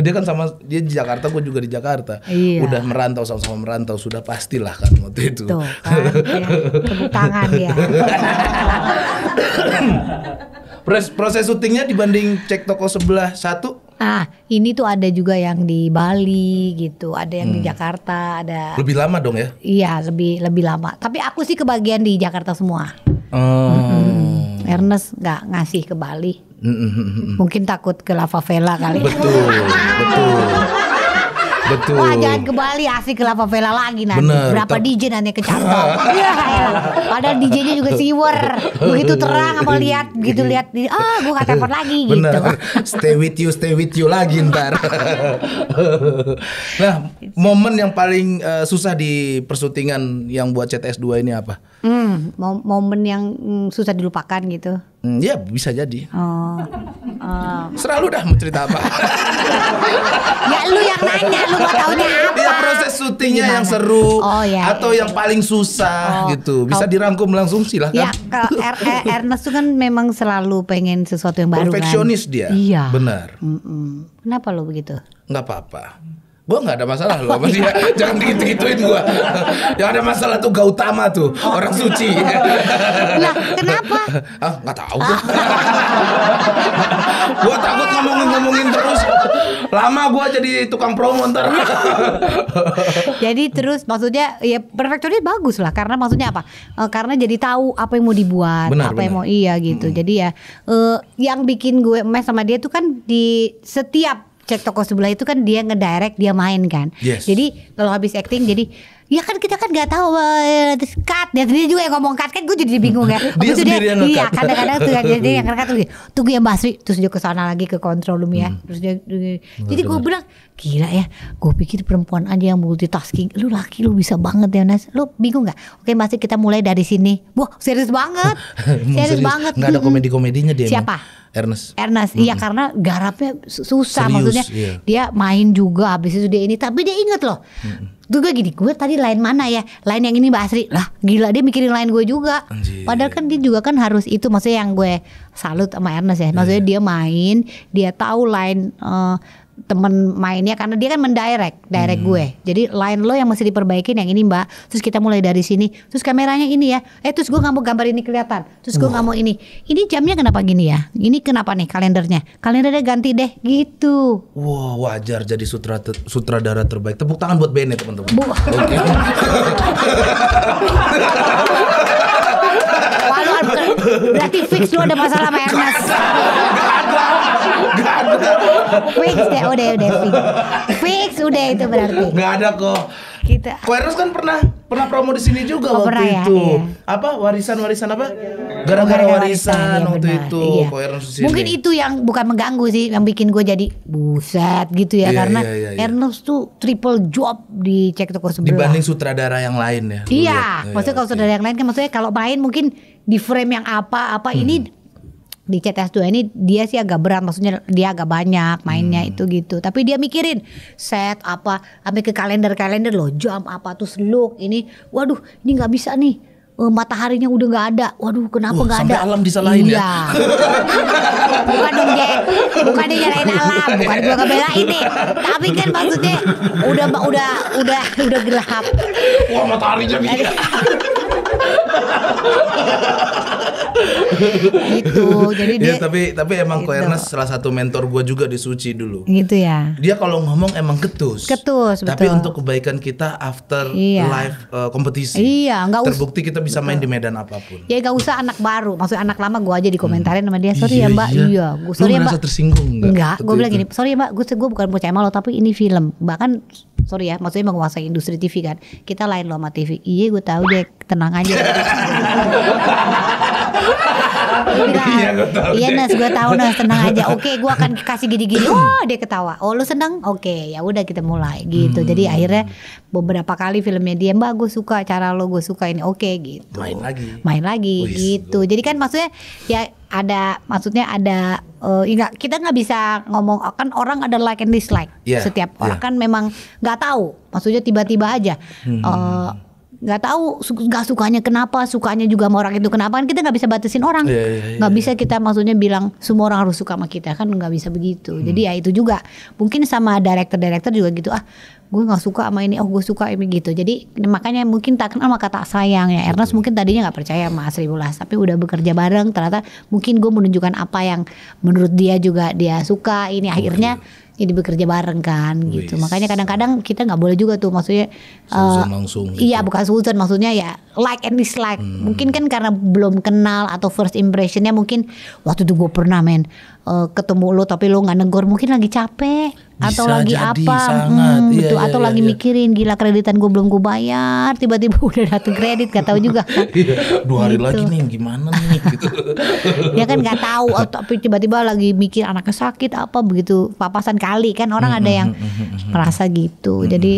dia kan sama dia di Jakarta, gue juga di Jakarta. Iya. Udah merantau sama-sama merantau sudah pastilah kan waktu itu. Tuh, kan, ya. Tepuk tangan ya. proses proses syutingnya dibanding cek toko sebelah satu Ah, ini tuh ada juga yang di Bali gitu, ada yang hmm. di Jakarta, ada lebih lama dong ya? Iya, lebih lebih lama. Tapi aku sih kebagian di Jakarta semua. Hmm. Hmm. Ernest nggak ngasih ke Bali. Mungkin takut ke lava Favela kali. Betul, betul. Betul. Wah jangan ke Bali asik ke lava Favela lagi nanti. Bener, Berapa DJ nanti ke ya, ya. Padahal DJ-nya juga siwer. Begitu terang apa lihat gitu lihat di ah gua kata telepon lagi Bener. gitu. Stay with you, stay with you lagi ntar. nah, momen yang paling uh, susah di persutingan yang buat CTS 2 ini apa? Hmm, momen yang hmm, susah dilupakan gitu. Hmm, ya bisa jadi. Oh. oh. Selalu dah mau cerita apa? ya lu yang nanya, lu mau dia ya, apa? Ya proses syutingnya Gimana? yang seru oh, ya, atau ya, yang paling susah oh, gitu. Bisa kau, dirangkum langsung silahkan. Ya, kalau er, er, Ernest tuh kan memang selalu pengen sesuatu yang baru kan. dia. Iya. Benar. Mm -mm. Kenapa lu begitu? Enggak apa-apa gue nggak ada masalah loh sama dia jangan digitu gituin gue yang ada masalah tuh gak utama tuh orang suci nah kenapa ah nggak tahu gue gue takut ngomongin ngomongin terus lama gue jadi tukang promo ntar jadi terus maksudnya ya perfektonis bagus lah karena maksudnya apa e, karena jadi tahu apa yang mau dibuat benar, apa benar. yang mau iya gitu hmm. jadi ya e, yang bikin gue mes sama dia tuh kan di setiap cek toko sebelah itu kan dia ngedirect dia main kan. Yes. Jadi kalau habis acting jadi Ya kan kita kan nggak tahu eh, cut ya dia juga yang ngomong cut kan gue jadi bingung ya. dia sendiri dia, yang Iya kadang-kadang tuh yang jadi yang ngekat tuh tunggu ya Mbak Sri terus dia ke sana lagi ke kontrol room ya. Hmm. Terus dia, jadi gue bilang gila ya. Gue pikir perempuan aja yang multitasking. Lu laki lu bisa banget ya Nas. Lu bingung nggak? Oke Mbak Sri kita mulai dari sini. Wah serius banget. serius, serius banget. Nggak ada komedi-komedinya dia. Siapa? Emang. Ernest. Ernest, mm -hmm. iya karena garapnya susah Serius, maksudnya. Iya. Dia main juga habis itu dia ini, tapi dia inget loh. Mm -hmm tuh gue gini, gue tadi lain mana ya? Lain yang ini Mbak Asri. Lah, gila dia mikirin lain gue juga. Anjir. Padahal kan dia juga kan harus itu maksudnya yang gue salut sama Ernest ya. Maksudnya yeah. Iya. dia main, dia tahu lain uh, eh, temen mainnya karena dia kan mendirect direct hmm. gue jadi line lo yang masih diperbaiki yang ini mbak terus kita mulai dari sini terus kameranya ini ya eh terus gue nggak mau gambar ini kelihatan terus gue nggak mau ini ini jamnya kenapa gini ya ini kenapa nih kalendernya kalendernya ganti deh gitu wow wajar jadi sutra sutradara terbaik tepuk tangan buat Bene teman-teman Bu. okay. berarti fix lu ada masalah sama Ernest. Gak ada. Fix deh, udah oh, udah fix. Fix udah itu berarti. Gak ada kok. kita Kuerus kan pernah pernah promo di sini juga oh, waktu pernah, ya, itu. Ya, iya. Apa warisan-warisan apa? Gara-gara warisan, ya, waktu benar. itu iya. Kuerus sini. Mungkin itu yang bukan mengganggu sih, yang bikin gue jadi buset gitu ya iya, karena iya, iya, iya. Ernest tuh triple job di cek toko sebelah. Dibanding sutradara yang lain ya. Iya, iya, iya maksudnya kalau iya. sutradara yang lain kan maksudnya kalau main mungkin di frame yang apa apa hmm. ini di CTS2 ini dia sih agak berat maksudnya dia agak banyak mainnya hmm. itu gitu tapi dia mikirin set apa sampai ke kalender-kalender loh jam apa terus look ini waduh ini nggak bisa nih uh, mataharinya udah nggak ada. Waduh, kenapa nggak uh, ada? alam disalahin ya? iya. ya. bukan dong, Jack, Bukan dia nyalain alam, bukan gua ngebelain ini. Tapi kan maksudnya udah udah udah udah gelap. Wah, matahari jadi. gitu jadi ya, dia ya, tapi tapi emang gitu. Koernas salah satu mentor gue juga di Suci dulu gitu ya dia kalau ngomong emang ketus ketus betul. tapi untuk kebaikan kita after iya. live uh, kompetisi iya nggak terbukti kita bisa betul. main di medan apapun ya nggak usah anak baru maksud anak lama gue aja dikomentarin hmm. sama dia hmm. sorry ya, iya, ya mbak iya, iya. gue sorry ya mbak tersinggung nggak gue bilang gini sorry ya mbak gue gue bukan mau lo tapi ini film bahkan sorry ya maksudnya menguasai industri TV kan kita lain loh sama TV iya gue tahu deh tenang aja iya, gue Iya, Nas, gue tahu Nas, tenang aja. Oke, okay, gue akan kasih gini-gini. Wah, oh, dia ketawa. Oh, lu seneng? Oke, okay, ya udah kita mulai gitu. Hmm. Jadi akhirnya beberapa kali filmnya dia, Mbak, gue suka cara lo, gue suka ini. Oke, okay, gitu. Main lagi. Main lagi, Wih, gitu. Jadi kan maksudnya ya ada maksudnya ada uh, enggak kita nggak bisa ngomong kan orang ada like and dislike yeah, setiap yeah. orang kan memang nggak tahu maksudnya tiba-tiba aja hmm. uh, nggak tahu nggak sukanya kenapa sukanya juga sama orang itu kenapa kan kita nggak bisa batasin orang iya, iya, nggak yeah, yeah, yeah. bisa kita maksudnya bilang semua orang harus suka sama kita kan nggak bisa begitu hmm. jadi ya itu juga mungkin sama director-director juga gitu ah gue nggak suka sama ini oh gue suka ini gitu jadi makanya mungkin tak kenal maka tak sayang ya Ernest mungkin tadinya nggak percaya sama Bulas tapi udah bekerja bareng ternyata mungkin gue menunjukkan apa yang menurut dia juga dia suka ini akhirnya okay jadi bekerja bareng kan gitu. Makanya kadang-kadang kita nggak boleh juga tuh maksudnya eh, Susun uh, langsung. Gitu. Iya bukan susun maksudnya ya like and dislike. Hmm. Mungkin kan karena belum kenal atau first impressionnya mungkin waktu itu gue pernah men uh, ketemu lo tapi lo nggak negor mungkin lagi capek atau lagi jadi, apa hmm, sangat. Hmm, iya, betul iya, atau iya, lagi iya. mikirin gila kreditan gue belum gue bayar tiba-tiba udah datu kredit gak tahu juga kan iya, dua hari gitu. lagi nih gimana nih gitu ya kan gak tau, oh, tapi tiba-tiba lagi mikir anaknya sakit apa begitu papasan kali kan orang mm -hmm, ada hmm, yang mm -hmm, merasa gitu mm -hmm. jadi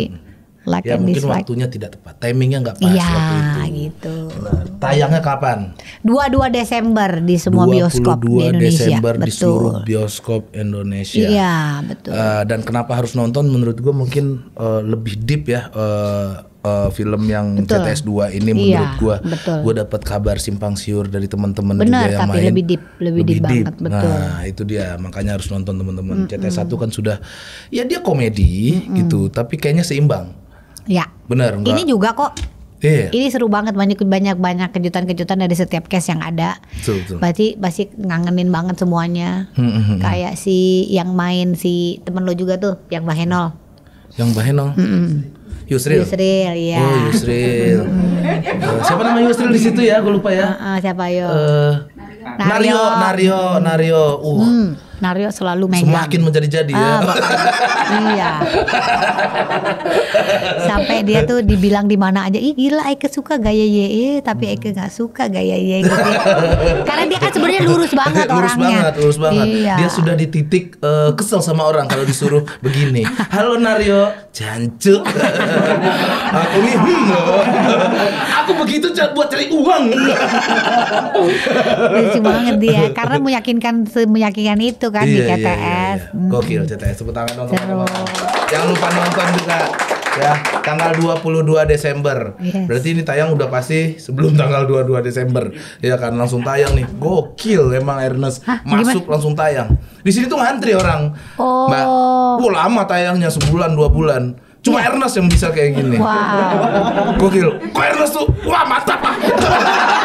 like ya, and mungkin dislike. waktunya tidak tepat, timingnya nggak pas ya, waktu itu. gitu. Nah, tayangnya kapan? 22 Desember di semua bioskop di Indonesia. Desember betul. di seluruh bioskop Indonesia. Iya, betul. Uh, dan kenapa harus nonton? Menurut gue mungkin uh, lebih deep ya. Uh, uh, film yang betul. CTS 2 ini iya, menurut iya, gua betul. gua dapat kabar simpang siur dari teman-teman juga yang tapi main lebih deep lebih, lebih deep, deep banget betul. Nah, itu dia makanya harus nonton teman-teman. Mm -mm. CTS satu kan sudah ya dia komedi mm -mm. gitu, tapi kayaknya seimbang Ya. Benar. Ini juga kok. Iya. Ini seru banget banyak banyak banyak kejutan-kejutan dari setiap case yang ada. Betul, betul. Berarti pasti ngangenin banget semuanya. Hmm, hmm, hmm, hmm. Kayak si yang main si temen lo juga tuh yang bahenol. Yang bahenol? Henol. Hmm, hmm. Yusril. Yusril, iya. Oh, Yusril. uh, siapa nama Yusril di situ ya? Gue lupa ya. Uh, uh, siapa yo? Uh, eh, Nario, Nario, Nario. Nario. Uh. Hmm Nario selalu megang. Semakin menjadi-jadi ya. Ah, iya. Sampai dia tuh dibilang di mana aja, ih gila Eike suka gaya YE, tapi hmm. Eike nggak suka gaya YE gitu. Ya. Karena dia kan sebenarnya lurus banget lurus orangnya. Lurus banget, lurus banget. Iya. Dia sudah di titik uh, kesel sama orang kalau disuruh begini. Halo Nario, jancuk. aku nih hmm, aku begitu buat cari uang. Lucu banget dia, karena meyakinkan meyakinkan itu itu kan iya, di CTS. Iya, iya, iya. iya. Hmm. Gokil CTS. Tepuk tangan dong teman Jangan lupa nonton juga ya tanggal 22 Desember. Yes. Berarti ini tayang udah pasti sebelum tanggal 22 Desember. Ya kan langsung tayang nih. Gokil emang Ernest Hah, masuk gimana? langsung tayang. Di sini tuh ngantri orang. Oh. Mbak, oh, lama tayangnya sebulan dua bulan. Cuma yeah. Ernest yang bisa kayak gini. Wow. Gokil. Kok Ernest tuh wah mantap ah.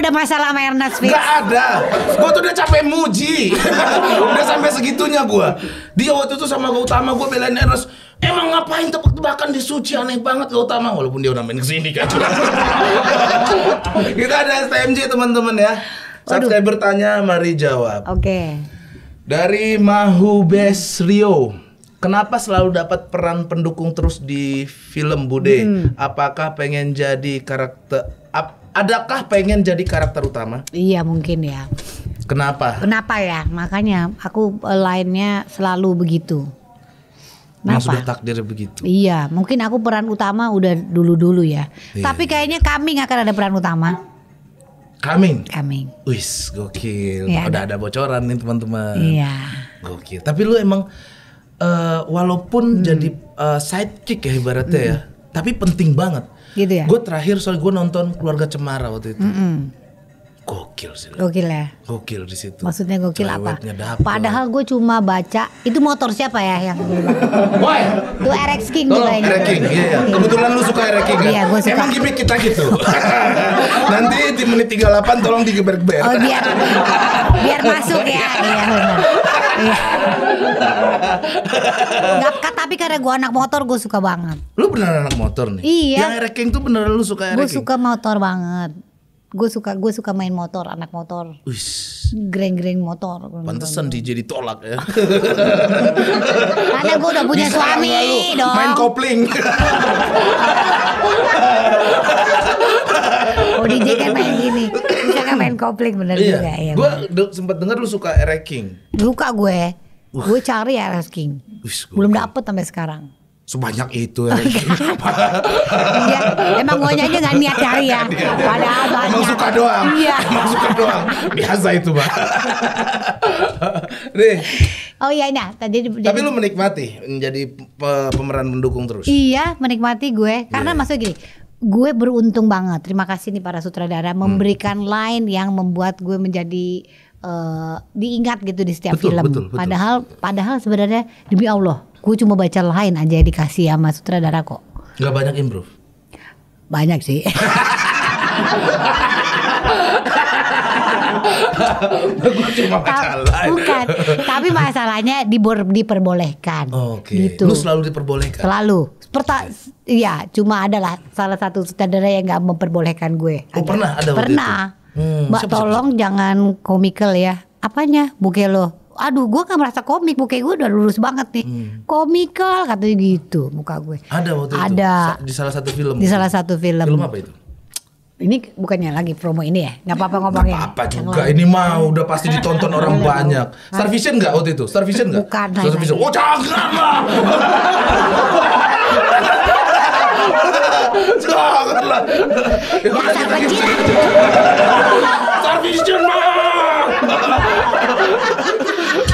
ada masalah sama Ernest Fitz? Gak ada. Gue tuh udah capek muji. udah sampai segitunya gue. Dia waktu itu sama gue utama gue belain Ernest. Emang ngapain tebak-tebakan di suci aneh banget gak utama walaupun dia udah main kesini kan. Kita ada STMJ teman-teman ya. Subscriber bertanya, mari jawab. Oke. Okay. Dari Mahu Rio, Kenapa selalu dapat peran pendukung terus di film Bude? Hmm. Apakah pengen jadi karakter adakah pengen jadi karakter utama? Iya mungkin ya. Kenapa? Kenapa ya? Makanya aku eh, lainnya selalu begitu. Kenapa? Yang sudah takdir begitu. Iya, mungkin aku peran utama udah dulu-dulu ya. Iya. Tapi iya. kayaknya kami akan ada peran utama. Kami? Kami. Wis, gokil. Iya, udah ada bocoran nih teman-teman. Iya. Gokil. Tapi lu emang uh, walaupun hmm. jadi uh, sidekick ya ibaratnya ya, hmm. ya, tapi penting banget Gitu ya. Gue terakhir soal gue nonton Keluarga Cemara waktu itu. Mm -hmm. Gokil sih. Gokil ya. Gokil di situ. Maksudnya gokil Cewetnya apa? Dapet. Padahal gue cuma baca itu motor siapa ya yang Woi. Itu RX King juga ini. RX King. Iya, iya. Kebetulan lu suka RX King. Kan? Iya, gue suka. Emang gimmick kita gitu. Nanti di menit tiga delapan, tolong digeber-geber. Oh, biar biar masuk ya. Iya, benar. Iya. Enggak, tapi karena gue anak motor gue suka banget. Lu bener anak motor nih? Iya. Yang King tuh bener lu suka Gue suka motor banget. Gue suka gue suka main motor, anak motor. Wis. Greng-greng motor. Pantesan DJ ditolak ya. karena gue udah punya Bisa suami dong. Main kopling. oh DJ kan main gini. Bisa kan main kopling bener iya. juga ya. Gue sempat dengar lu suka King. Suka gue Uh. Gue cari RS King. Uh, Belum dapet sampai sekarang. Sebanyak itu ya. iya, emang gue aja gak niat cari ya. Padahal banyak. Emang suka doang. Iya. Emang suka doang. Biasa itu, Pak. Nih. Oh iya, nah tadi. Tapi jadi, lu menikmati menjadi pe pemeran mendukung terus. Iya, menikmati gue. Karena yeah. maksudnya gini, gue beruntung banget. Terima kasih nih para sutradara hmm. memberikan line yang membuat gue menjadi uh, diingat gitu di setiap betul, film. Betul, betul. Padahal padahal sebenarnya demi Allah, gue cuma baca lain aja dikasih sama sutradara kok. Gak banyak improve. Banyak sih. cuma baca lain. Bukan, tapi masalahnya dibor, diperbolehkan. Oke. Okay. Gitu. Lu selalu diperbolehkan. Selalu. Perta okay. ya, cuma adalah salah satu sutradara yang nggak memperbolehkan gue. Oh, pernah ada Pernah. Itu? Hmm, Mbak siap, tolong siap, jangan komikal ya. Apanya? Buke lo. Aduh, gue gak merasa komik. Buke gue udah lurus banget nih. Hmm. Komikal katanya gitu muka gue. Ada waktu Ada. itu. Di salah satu film. Di salah satu film. Film apa itu? Ini bukannya lagi promo ini ya? Gak apa-apa ngomongnya. Gak apa-apa juga. Ini mah udah pasti ditonton orang banyak. starvision Vision gak waktu itu? starvision Vision gak? Bukan. Star Vision. Oh jangan lah. Janganlah. Dasar Servis Jilat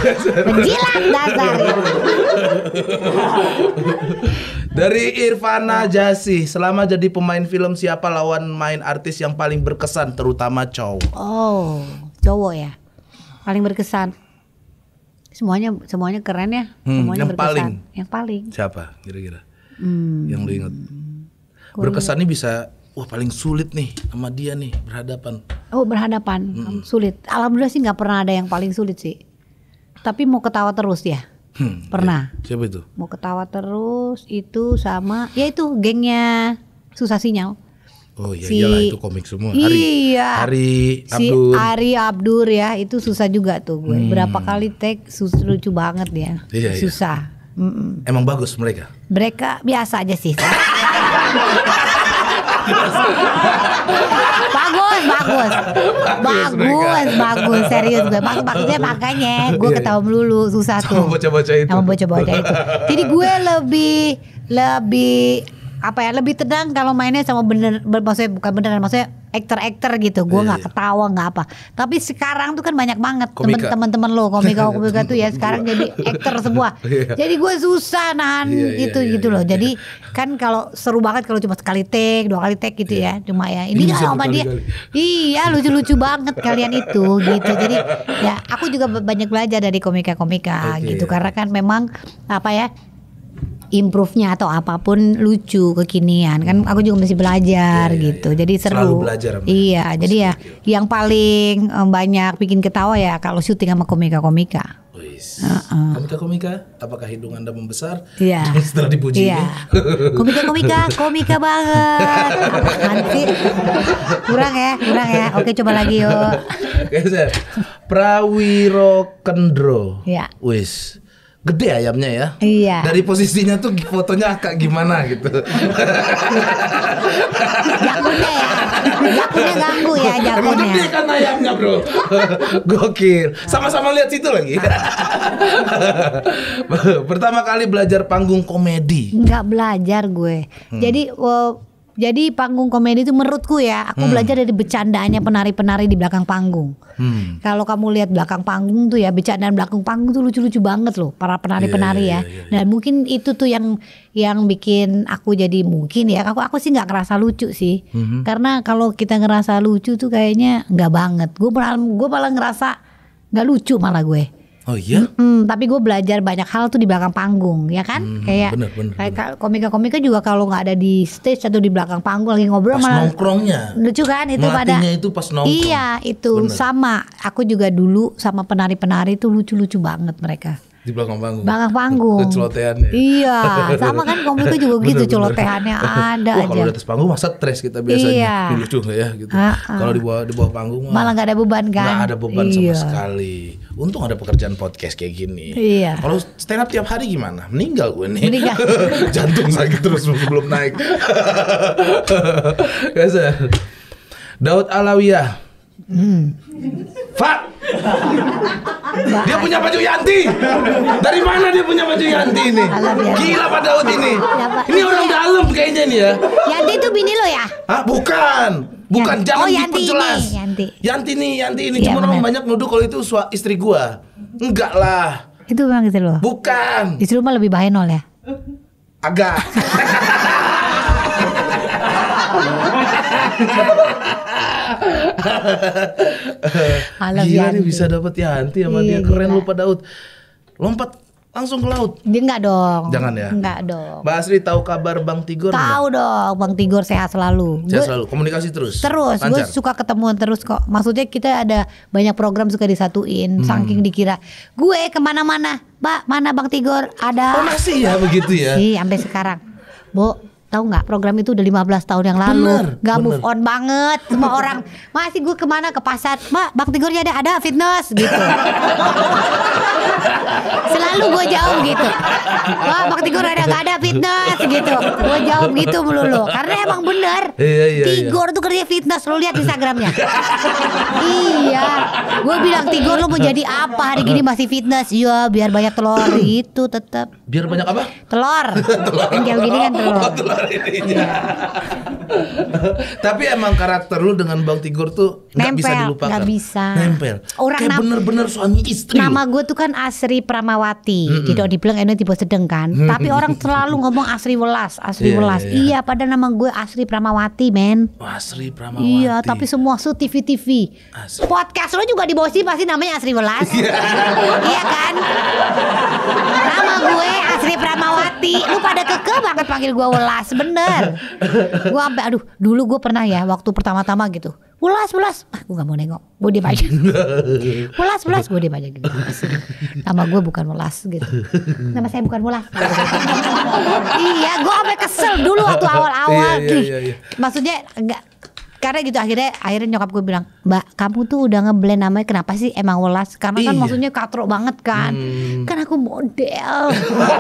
dasar. Dari Irfana Jasi. selama jadi pemain film siapa lawan main artis yang paling berkesan terutama cowok? Oh, cowok ya. Paling berkesan. Semuanya semuanya keren ya. Hmm, semuanya yang berkesan. paling. Yang paling. Siapa kira-kira? Hmm. Yang lu ingat? berkesannya bisa wah paling sulit nih sama dia nih berhadapan. Oh berhadapan hmm. sulit. Alhamdulillah sih nggak pernah ada yang paling sulit sih. Tapi mau ketawa terus ya. Hmm, iya. pernah. Ya. Siapa itu? Mau ketawa terus itu sama ya itu gengnya susah sinyal. Oh iya si, iyalah itu komik semua. Hari, iya. Hari Abdur. Si Ari Abdur ya itu susah juga tuh gue. Hmm. Berapa kali take susu lucu banget ya. Iya, susah. Mm -mm. Emang bagus mereka? Mereka biasa aja sih. bagus, bagus, bagus, bagus, serius gue. Mak bagusnya makanya iya, gue iya. ketawa melulu susah tuh. Sama bocah-bocah itu. Sama bocah-bocah itu. Jadi gue lebih lebih apa ya lebih tenang kalau mainnya sama bener maksudnya bukan beneran maksudnya aktor-aktor gitu gue iya, nggak yeah. ketawa nggak apa tapi sekarang tuh kan banyak banget teman-teman lo komika komika tuh ya sekarang jadi aktor semua yeah. jadi gue susah nahan yeah, iya, gitu yeah, gitu yeah, loh yeah. jadi kan kalau seru banget kalau cuma sekali take dua kali take gitu yeah. ya cuma ya ini iya, nggak sama dia iya lucu-lucu banget kalian itu gitu jadi ya aku juga banyak belajar dari komika-komika okay. gitu karena kan memang apa ya improve-nya atau apapun lucu kekinian kan aku juga masih belajar yeah, iya, gitu yeah. jadi seru Selalu belajar iya jadi iya, ya iya. yang paling eh, banyak bikin ketawa ya kalau syuting sama komika-komika Uh-uh. Komika-komika, apakah hidung anda membesar? Yeah. Setelah dipuji yeah. Komika-komika, komika banget. Nanti kurang ya, kurang ya. Oke, coba lagi yuk. Prawiro Kendro. Iya. Wis gede ayamnya ya. Iya. Dari posisinya tuh fotonya agak gimana gitu. jakunnya ya. Jakunnya ganggu ya jakunnya. Emang gede kan ayamnya bro. Gokil. Sama-sama lihat situ lagi. Pertama kali belajar panggung komedi. Gak belajar gue. Hmm. Jadi jadi panggung komedi itu menurutku ya, aku hmm. belajar dari bercandanya penari-penari di belakang panggung. Hmm. Kalau kamu lihat belakang panggung tuh ya, bercandaan belakang panggung tuh lucu-lucu banget loh para penari-penari yeah, iya, ya. Yeah, yeah, Dan mungkin itu tuh yang yang bikin aku jadi mungkin ya, aku aku sih nggak ngerasa lucu sih. Hmm. Karena kalau kita ngerasa lucu tuh kayaknya nggak banget. Gue malah gue malah ngerasa nggak lucu malah gue. Oh iya. mm tapi gue belajar banyak hal tuh di belakang panggung, ya kan? Hmm, kayak bener, bener, kayak komika-komika juga kalau nggak ada di stage atau di belakang panggung lagi ngobrol sama nongkrongnya. Lucu kan itu pada. itu pas nongkrong. Iya, itu bener. sama. Aku juga dulu sama penari-penari itu lucu-lucu banget mereka di belakang panggung. Belakang panggung. Celotehannya. Iya, sama kan komik juga gitu celotehannya ada Wah, aja. Kalau di atas panggung masa stres kita biasanya. Iya. Lucu nggak ya gitu. Kalau di bawah di bawah panggung malah nggak ada beban kan? Nggak ada beban iya. sama sekali. Untung ada pekerjaan podcast kayak gini. Iya. Kalau stand up tiap hari gimana? Meninggal gue nih. Meninggal. Jantung sakit gitu terus belum naik. Biasa. Daud Alawiyah Hmm. Pak, dia punya baju Yanti. Dari mana dia punya baju Yanti ini? Gila Pak Daud ini. Ya, ini orang iya. dalam kayaknya nih ya. Yanti itu bini lo ya? Ah, bukan. Bukan, Yanti. jangan oh, Yanti diperjelas. Ini, Yanti. Yanti ini, Yanti ini. Iya, Cuma orang banyak nuduh kalau itu istri gua. Enggak lah. Itu memang gitu loh. Bukan. Istri lo mah lebih bahaya nol ya? Agak. Iya nih bisa dapet Yanti sama iya, dia keren lupa Daud. Lompat langsung ke laut. Dia enggak dong. Jangan ya. Enggak dong. Mbak Asri tahu kabar Bang Tigor? Tahu dong, Bang Tigor sehat selalu. Sehat selalu, komunikasi terus. Terus, gue suka ketemuan terus kok. Maksudnya kita ada banyak program suka disatuin, hmm. saking dikira gue kemana-mana. Mbak, mana Bang Tigor? Ada. Oh masih ya begitu ya? Iya, sampai sekarang. Bu, tahu nggak program itu udah 15 tahun yang lalu nggak move on banget Semua orang Masih gue kemana ke pasar Mak Bang Tigornya ada Ada fitness gitu Selalu gue jawab gitu Wah Bang Tigor ada Gak ada fitness gitu Gue jawab gitu melulu Karena emang bener iya, iya, iya. Tigor iya. tuh kerja fitness Lo lihat Instagramnya Iya Gue bilang Tigor lo mau jadi apa Hari gini masih fitness Ya biar banyak telur Gitu tetap Biar banyak apa? Telur Yang kayak gini kan telur, oh, telur. Tapi emang karakter lu dengan Bang Tigor tuh nggak bisa dilupakan. Gak bisa. Nempel. Orang Kayak bener-bener suami istri. Nama gue tuh kan Asri Pramawati. Mm -mm. Tidak dibilang ini tipe sedeng kan. Mm -mm. Tapi orang selalu ngomong Asri Welas, Asri yeah, Welas. Yeah. Iya, iya. iya pada nama gue Asri Pramawati, men. Oh, Asri Pramawati. Iya, tapi semua su TV-TV. Podcast lo juga di sih pasti namanya Asri Welas. Iya. iya kan? Nama gue Asri Pramawati. Lu pada keke banget panggil gue Welas ulas bener gue sampai aduh dulu gue pernah ya waktu pertama-tama gitu ulas ulas ah gue gak mau nengok gue diem aja ulas ulas gue diem aja gitu nama gue bukan ulas gitu nama saya bukan ulas iya gue sampai kesel dulu waktu iya, awal-awal iya, iya, iya, iya. maksudnya enggak karena gitu akhirnya akhirnya nyokap gue bilang mbak kamu tuh udah ngeblend namanya kenapa sih emang welas karena kan iya. maksudnya katro banget kan hmm. kan aku model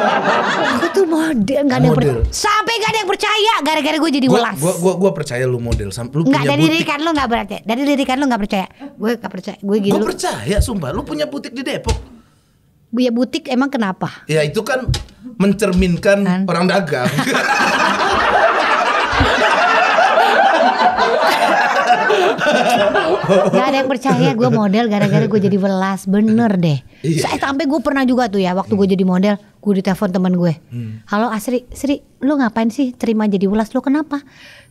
aku tuh model nggak ada yang percaya sampai gak ada yang percaya gara-gara gue jadi welas gue gue percaya lu model sampai lu nggak dari dirikan lu nggak percaya dari dirikan lu nggak percaya gue nggak percaya gue gitu gue percaya sumpah lu punya butik di Depok ya butik emang kenapa? Ya itu kan mencerminkan kan? orang dagang. gak ada yang percaya gue model gara-gara gue jadi welas bener deh. Saya sampai gue pernah juga tuh ya waktu hmm. gue jadi model gue ditelepon teman gue. Halo Asri, Sri, lu ngapain sih terima jadi welas lu kenapa?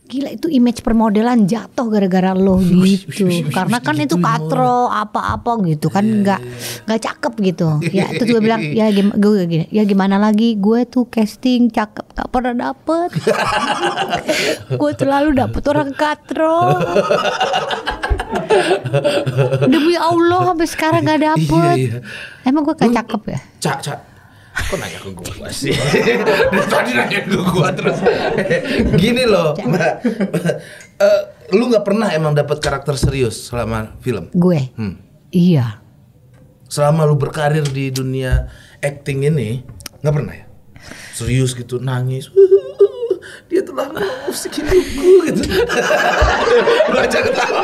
gila itu image permodelan jatuh gara-gara lo gitu karena kan itu katro apa-apa gitu kan iya, iya, nggak iya. nggak cakep gitu ya itu gue bilang ya gim gue gini ya gimana lagi gue tuh casting cakep gak pernah dapet gue terlalu dapet orang katro demi Allah sampai sekarang gak dapet emang gue gak cakep ya cak cak Kok nanya ke gua sih? Dari tadi nanya ke gua terus. Gini loh, Mbak. Uh, lu nggak pernah emang dapat karakter serius selama film? Gue. Hmm. Iya. Selama lu berkarir di dunia acting ini, nggak pernah ya? Serius gitu nangis. Dia telah mengusik hidupku gitu. Lu aja ketawa.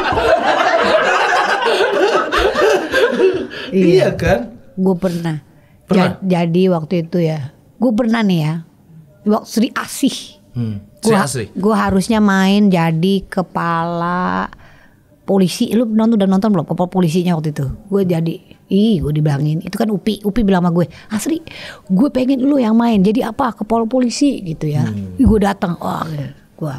iya, iya kan? Gue pernah Ja jadi waktu itu ya, gue pernah nih ya, waktu Sri Asih. Hmm. Sri Gue harusnya main jadi kepala polisi. Lu nonton udah nonton belum kepala polisinya waktu itu? Gue jadi Ih gue dibilangin Itu kan Upi Upi bilang sama gue Asri gue pengen lu yang main Jadi apa kepala polisi gitu ya hmm. Gue datang Wah oh, gue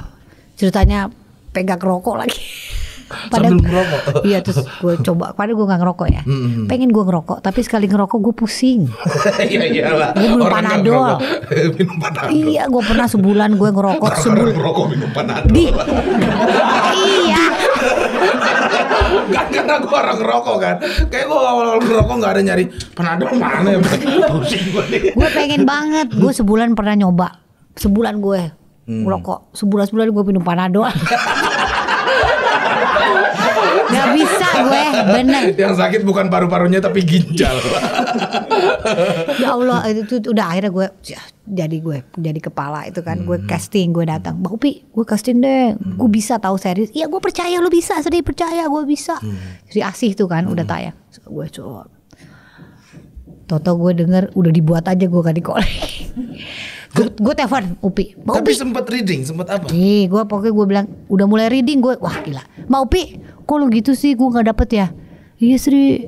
ceritanya pegang rokok lagi pada Sambil ngerokok. Iya terus gue coba. Padahal gue gak ngerokok ya. Hmm. Pengen gue ngerokok, tapi sekali ngerokok gue pusing. Iya, iya lah. Gue minum panadol. minum panadol. Iya, gue pernah sebulan gue ngerokok sebulan. Ngerokok minum panadol. Di. iya. Gak karena gue orang ngerokok kan Kayak gue awal-awal ngerokok gak ada nyari Panadol mana ya Pusing gue Gue pengen banget Gue sebulan pernah nyoba Sebulan gue hmm. ngerokok Sebulan-sebulan gue minum panadol Gak bisa gue, bener. Yang sakit bukan paru-parunya tapi ginjal. ya Allah, itu, itu udah akhirnya gue ya, jadi gue jadi kepala itu kan hmm. gue casting gue datang bang Upi gue casting deh hmm. gue bisa tahu serius iya gue percaya lu bisa sedih percaya gue bisa hmm. jadi asih tuh kan hmm. udah tayang so, gue coba Toto gue denger udah dibuat aja gue kan di Gue telepon Upi. Mau Tapi sempat reading, sempat apa? Ih, gue pokoknya gue bilang udah mulai reading gue, wah gila. Mau Upi, kok lu gitu sih gue nggak dapet ya? Iya Sri,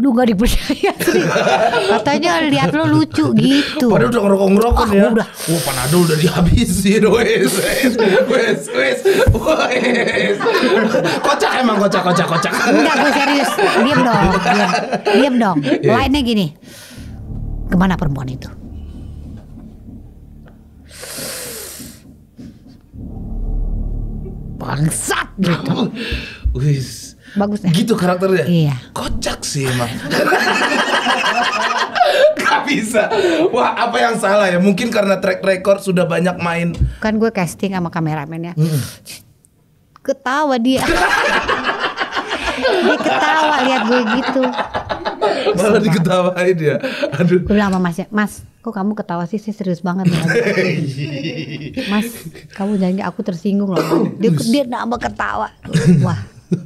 lu gak dipercaya Sri katanya lihat lo lucu gitu padahal udah ngerokok ngerokok ah, ya udah wah panadol udah dihabisin wes wes wes wes kocak emang kocak kocak kocak enggak gue serius diam dong diam diam dong iya. lainnya gini kemana perempuan itu bangsat gitu. Wis. Bagus ya. Gitu karakternya. Iya. Kocak sih emang. Gak bisa. Wah, apa yang salah ya? Mungkin karena track record sudah banyak main. Kan gue casting sama kameramen ya. Hmm. Ketawa dia. dia ketawa lihat gue gitu malah diketawain ya aduh gue bilang sama mas ya mas kok kamu ketawa sih sih serius banget ya? mas kamu jangan aku tersinggung loh dia dia nambah ketawa wah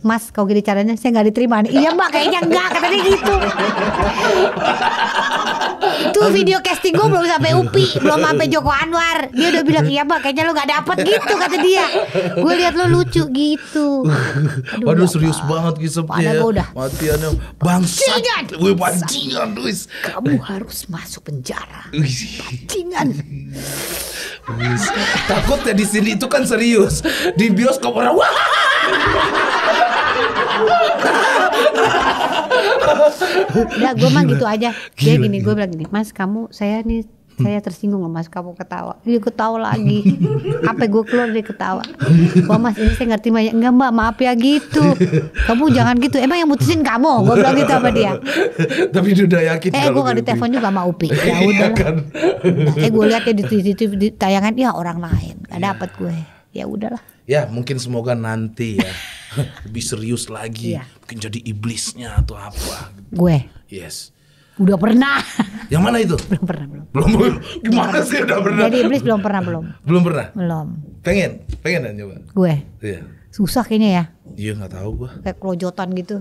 Mas kau gini caranya saya nggak diterima nih. Iya mbak kayaknya enggak katanya gitu. Itu video casting gue belum sampai Upi, belum sampai Joko Anwar. Dia udah bilang iya mbak kayaknya lo nggak dapet gitu kata dia. Gue lihat lo lucu gitu. Waduh serius banget gitu. Padahal gue udah. Matiannya bangsat. Gue bajingan Luis. Kamu harus masuk penjara. Bajingan. Takutnya di sini itu kan serius. Di bioskop orang wah. Udah gue mah gitu aja. Dia gini, gue bilang gini, Mas kamu saya nih hmm. saya tersinggung loh mas kamu ketawa dia ketawa lagi apa gue keluar dia ketawa wah mas ini saya ngerti banyak enggak mbak maaf ya gitu kamu jangan gitu emang eh, yang mutusin kamu gue bilang gitu sama dia tapi dia udah yakin eh gue gak telepon juga sama Upi ya iya, udah kan. eh gue lihat ya di, di, di, di tayangan ya orang lain gak dapet gue ya udahlah ya mungkin semoga nanti ya lebih serius lagi yeah. mungkin jadi iblisnya atau apa gue yes udah pernah yang mana itu belum pernah belum belum gimana sih udah pernah jadi iblis belum pernah belum belum pernah belum pengen pengen dan coba gue iya susah kayaknya ya iya nggak tahu gue kayak kelojotan gitu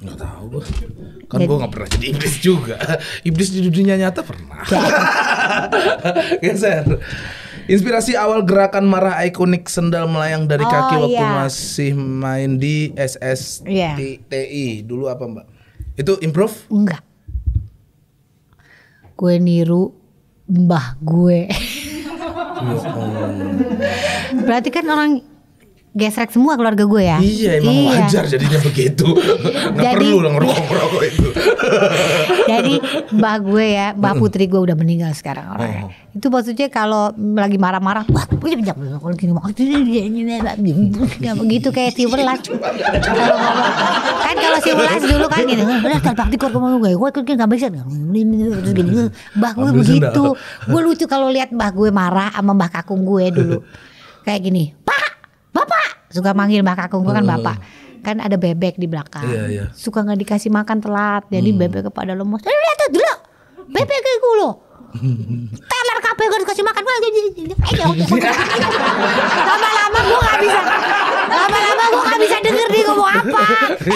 Gak tau gue Kan gue gak pernah jadi iblis juga Iblis di dunia nyata pernah Geser Inspirasi awal gerakan marah ikonik sendal melayang dari oh, kaki waktu yeah. masih main di iya. SSTI. Yeah. TI. Dulu apa, Mbak? Itu improve? Enggak. Gue niru mbah gue. Ya Berarti kan orang gesrek semua keluarga gue ya. Iya, emang iya. wajar jadinya begitu. Nggak jadi, perlu lah ngerokok-ngerokok itu. jadi mbak gue ya, mbak putri gue udah meninggal sekarang orang. Ya. Oh. Itu maksudnya kalau lagi marah-marah, wah, kalau gini mau begitu kayak si Welas. kan kalau si Welas dulu kan gini, gitu, udah terbakti kok mau gue, gue kan gak bisa terus gini. Mbak gue begitu. Gue lucu kalau lihat mbak gue marah sama mbak kakung gue dulu. Kayak gini, Pak, suka manggil mbak kakung gue kan bapak kan ada bebek di belakang iya, iya. suka nggak dikasih makan telat jadi hmm. bebek kepada lemos lihat tuh dulu bebek kayak gue loh apa yang harus kasih makan gua lama-lama gue nggak bisa lama-lama gue nggak bisa denger dia ngomong apa gitu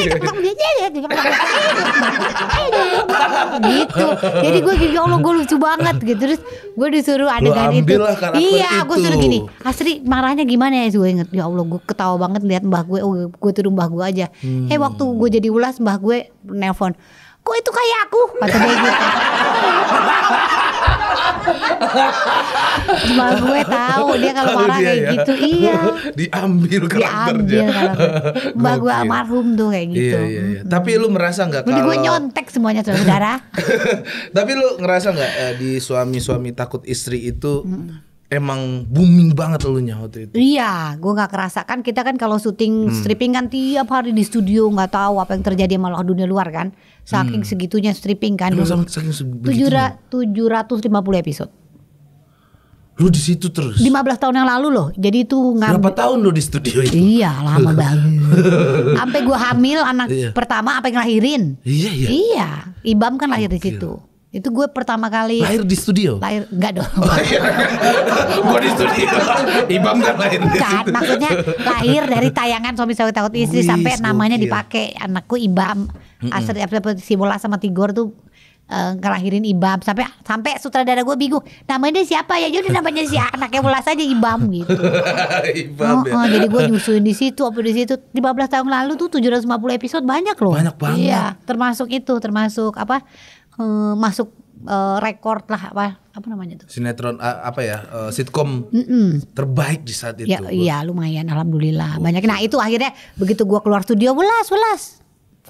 jadi gue gini ya allah gue lucu banget gitu terus gue disuruh adegan itu iya gue suruh gini asri marahnya gimana ya gue inget ya allah gue ketawa banget lihat mbah gue oh gue turun mbah gue aja hmm. eh waktu gue jadi ulas mbah gue nelpon kok itu kayak aku kata dia gitu Cuma gue tahu dia kalau marah kayak ya. gitu iya. Diambil karakternya. Diambil Mbak gue almarhum tuh kayak iya, gitu. Iya, iya, iya. Hmm. Tapi lu merasa nggak kalau gue nyontek semuanya saudara. Tapi lu ngerasa nggak eh, di suami-suami takut istri itu hmm emang booming banget nya waktu itu. Iya, gue nggak kerasa kan kita kan kalau syuting hmm. stripping kan tiap hari di studio nggak tahu apa yang terjadi malah dunia luar kan. Saking hmm. segitunya stripping kan. Tujuh tujuh ratus lima puluh episode. Lu di situ terus. 15 tahun yang lalu loh. Jadi itu nggak Berapa tahun lu di studio itu? Iya, lama banget. Sampai gue hamil anak iya. pertama apa yang lahirin? Iya, iya. Iya, Ibam kan lahir di situ. Itu gue pertama kali lahir di studio. Lahir enggak dong. Oh, iya. gue di studio. Ibam kan lahir di Bukan, maksudnya lahir dari tayangan suami saya takut istri Wih, sampai namanya iya. dipakai anakku Ibam. Mm -mm. Asri Simula sama Tigor tuh eh, ngelahirin Ibam sampai sampai sutradara gue bingung namanya siapa ya jadi ya namanya si anaknya mulas aja Ibam gitu Ibam oh, ya. oh, jadi gue nyusuin di situ apa di situ 15 tahun lalu tuh 750 episode banyak loh banyak banget iya termasuk itu termasuk apa uh, masuk uh, rekor lah apa, apa namanya itu? sinetron uh, apa ya uh, sitkom mm -mm. terbaik di saat ya, itu ya, ya lumayan alhamdulillah oh, banyak nah itu akhirnya begitu gua keluar studio belas belas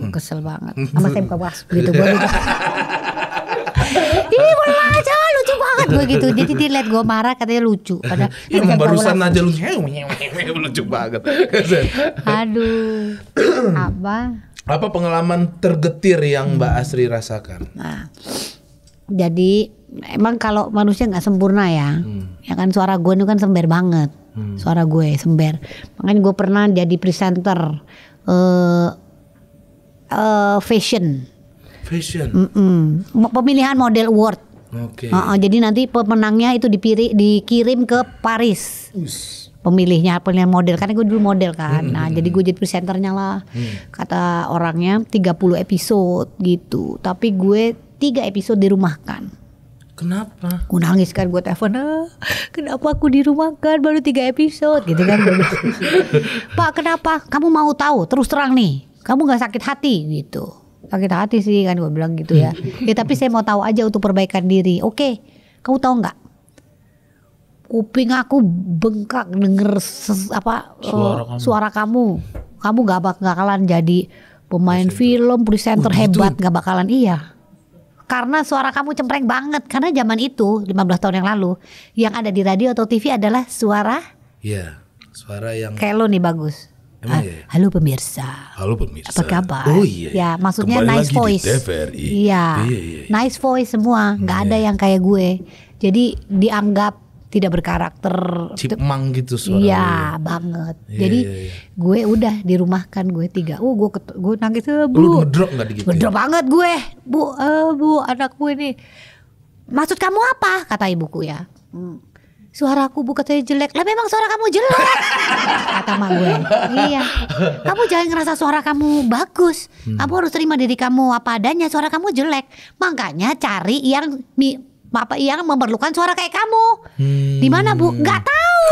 hmm. kesel banget sama saya buka belas begitu gua gitu. Ih, belas ah, lucu banget begitu. gitu. Jadi dia liat gue marah katanya lucu. Padahal ya, barusan aja lucu, lucu banget. Aduh, apa? apa pengalaman tergetir yang hmm. Mbak Asri rasakan? Nah, jadi emang kalau manusia nggak sempurna ya, hmm. ya kan suara gue itu kan sember banget, hmm. suara gue ya, sember. Makanya gue pernah jadi presenter uh, uh, fashion, fashion, mm -mm. pemilihan model award. Oke. Okay. Uh -uh, jadi nanti pemenangnya itu dipiri, dikirim ke Paris. Ush pemilihnya pemilihan model karena gue dulu model kan hmm, nah hmm, jadi gue hmm. jadi presenternya lah hmm. kata orangnya 30 episode gitu tapi gue tiga episode dirumahkan kenapa gue nangis kan gue telepon ah, kenapa aku dirumahkan baru tiga episode gitu kan pak kenapa kamu mau tahu terus terang nih kamu gak sakit hati gitu sakit hati sih kan gue bilang gitu ya ya tapi saya mau tahu aja untuk perbaikan diri oke kamu tahu nggak kuping aku bengkak denger ses, apa suara, uh, kamu. suara kamu. Kamu gak bakalan jadi pemain film, presenter oh, gitu. hebat, gak bakalan iya. Karena suara kamu cempreng banget karena zaman itu 15 tahun yang lalu yang ada di radio atau TV adalah suara Iya, suara yang kayak lo nih bagus. Emang ah, iya, iya. Halo pemirsa. Halo pemirsa. Apa kabar? Oh iya. iya. Ya, maksudnya Kembali nice lagi voice. Di TVRI. Iya. Iya, iya, iya. Nice voice semua, Gak iya. ada yang kayak gue. Jadi dianggap tidak berkarakter cipmang gitu suara iya banget yeah, jadi yeah, yeah. gue udah dirumahkan gue tiga oh gue gue nangis eh, bu lu ngedrop gak gitu ngedrop ya? banget gue bu eh, bu anak gue ini maksud kamu apa kata ibuku ya suara hmm, suaraku bu katanya jelek lah memang suara kamu jelek kata mak gue iya kamu jangan ngerasa suara kamu bagus hmm. kamu harus terima diri kamu apa adanya suara kamu jelek makanya cari yang apa yang memerlukan suara kayak kamu. Hmm. Di mana Bu? Gak tahu.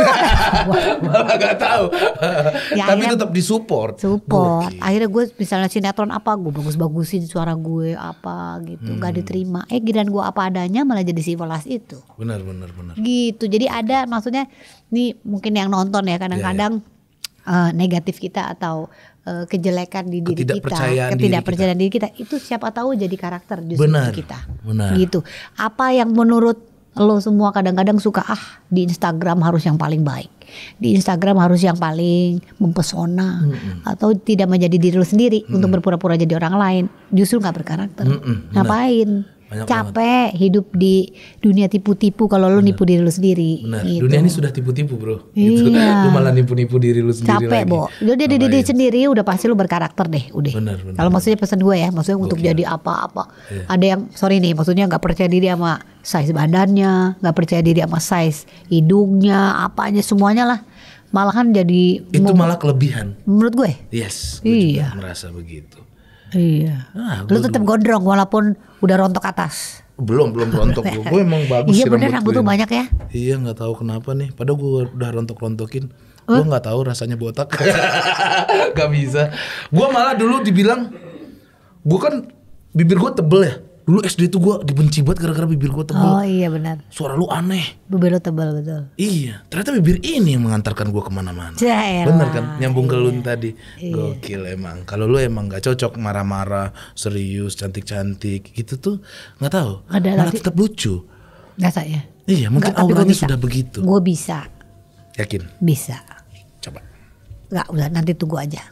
Malah gak tahu. ya, Tapi akhirnya, tetap disupport. Support. okay. Akhirnya gue misalnya sinetron apa gue bagus-bagusin suara gue apa gitu, hmm. gak diterima. Eh giliran gue apa adanya malah jadi sivolas itu. Benar benar benar. Gitu. Jadi ada maksudnya nih mungkin yang nonton ya kadang-kadang yeah, ya, ya. yeah. Uh, negatif kita atau uh, kejelekan di diri kita, ketidakpercayaan diri kita. diri kita, itu siapa tahu jadi karakter justru benar, kita. Benar. Gitu. Apa yang menurut lo semua kadang-kadang suka ah di Instagram harus yang paling baik di Instagram harus yang paling mempesona mm -mm. atau tidak menjadi diri lo sendiri mm -mm. untuk berpura-pura jadi orang lain justru nggak berkarakter mm -mm. ngapain banyak capek banget. hidup di dunia tipu-tipu kalau lo nipu diri lu sendiri. Benar. Gitu. Dunia ini sudah tipu-tipu, Bro. Gitu. Iya. Gitu. Lu malah nipu-nipu diri lu sendiri capek, lagi. Capek, Bo. Lo jadi diri sendiri udah pasti lu berkarakter deh, udah. Benar, benar. Kalau maksudnya pesan gue ya, maksudnya Gokil. untuk jadi apa-apa. Iya. Ada yang sorry nih, maksudnya nggak percaya diri sama size badannya, nggak percaya diri sama size hidungnya, apanya semuanya lah malahan jadi itu malah kelebihan menurut gue yes gue iya merasa begitu Iya. Nah, lu tetap gondrong walaupun udah rontok atas. Belum, belum rontok. gue emang bagus Iya bener rambut tuh banyak ya. Iya nggak tahu kenapa nih. Padahal gue udah rontok-rontokin. Uh? Gue nggak tahu rasanya botak. gak bisa. Gue malah dulu dibilang, gue kan bibir gue tebel ya. Dulu SD itu gue dibenci banget gara-gara bibir gue tebal. Oh iya benar. Suara lu aneh. Bibir lu tebal betul. Iya, ternyata bibir ini yang mengantarkan gue kemana-mana. Bener kan, nyambung ke lu iya. tadi. Iya. Gokil emang. Kalau lu emang gak cocok marah-marah, serius, cantik-cantik, gitu tuh nggak tahu. Ada Malah tetap lucu. Gak saya. Iya, mungkin auranya sudah begitu. Gue bisa. Yakin? Bisa. Enggak, udah nanti tunggu aja.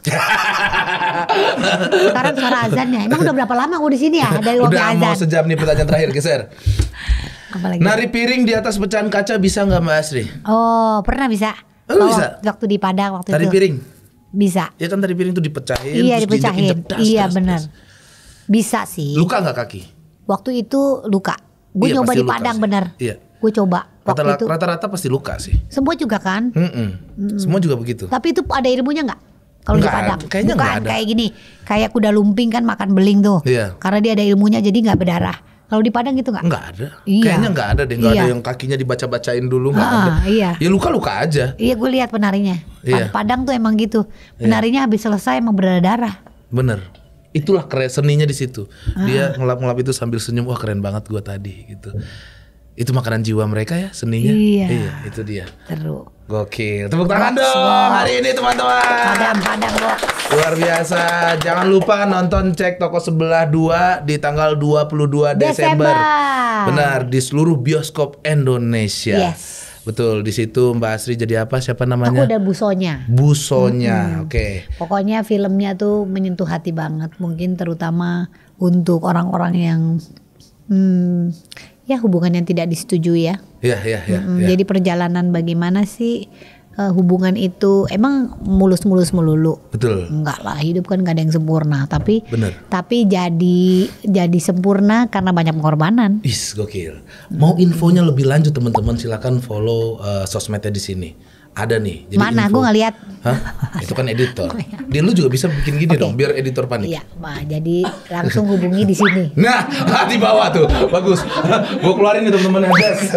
Sekarang suara azannya. Emang udah berapa lama aku di sini ya? Dari waktu azan. udah mau sejam nih pertanyaan terakhir geser. Apalagi? Nari piring di atas pecahan kaca bisa nggak Mbak Asri? Oh, pernah bisa. Oh, bisa. Waktu di Padang waktu tari itu. Nari piring. Bisa. Ya kan tari piring itu dipecahin. Iya dipecahin. Das, iya benar. Bisa sih. Luka nggak kaki? Waktu itu luka. Gue iya, nyoba di Padang benar. Iya. Gue coba Rata-rata, rata pasti luka sih. Semua juga kan? Mm -mm. Semua juga begitu. Tapi itu ada ilmunya nggak? Kalau di Padang, kayaknya bukan ada. kayak gini, kayak kuda lumping kan makan beling tuh. Iya. Karena dia ada ilmunya jadi nggak berdarah. Kalau di Padang gitu nggak? Nggak ada. Iya. Kayaknya nggak ada deh. Nggak iya. ada yang kakinya dibaca-bacain dulu nggak ah, ada. Iya. Ya luka-luka aja. Iya, gue lihat penarinya. Iya. Padang tuh emang gitu. Iya. Penarinya iya. habis selesai emang berdarah. Bener. Itulah keren seninya di situ. Ah. Dia ngelap-ngelap itu sambil senyum. Wah keren banget gue tadi gitu itu makanan jiwa mereka ya seninya. Iya. iya itu dia. Teru, Gokil. Tepuk tangan Box, dong hari ini teman-teman. Padang padang rock. Luar biasa. Jangan lupa kan nonton cek toko sebelah dua di tanggal 22 Desember. Desember. Benar di seluruh bioskop Indonesia. Yes. Betul, di situ Mbak Asri jadi apa? Siapa namanya? Aku udah busonya. Busonya, hmm. oke. Okay. Pokoknya filmnya tuh menyentuh hati banget, mungkin terutama untuk orang-orang yang hmm, ya hubungan yang tidak disetujui ya. Iya iya iya. Mm -hmm. ya. Jadi perjalanan bagaimana sih uh, hubungan itu emang mulus-mulus melulu. Betul. Enggak lah, hidup kan gak ada yang sempurna, tapi Bener. tapi jadi jadi sempurna karena banyak pengorbanan. Is gokil. Mau infonya lebih lanjut teman-teman silakan follow uh, sosmednya di sini ada nih. Jadi Mana? Gue ngeliat. Hah? Itu kan editor. Dia lu juga bisa bikin gini okay. dong, biar editor panik. Iya, ma, jadi langsung hubungi di sini. Nah, ah, di bawah tuh, bagus. Gue keluarin nih teman-teman best.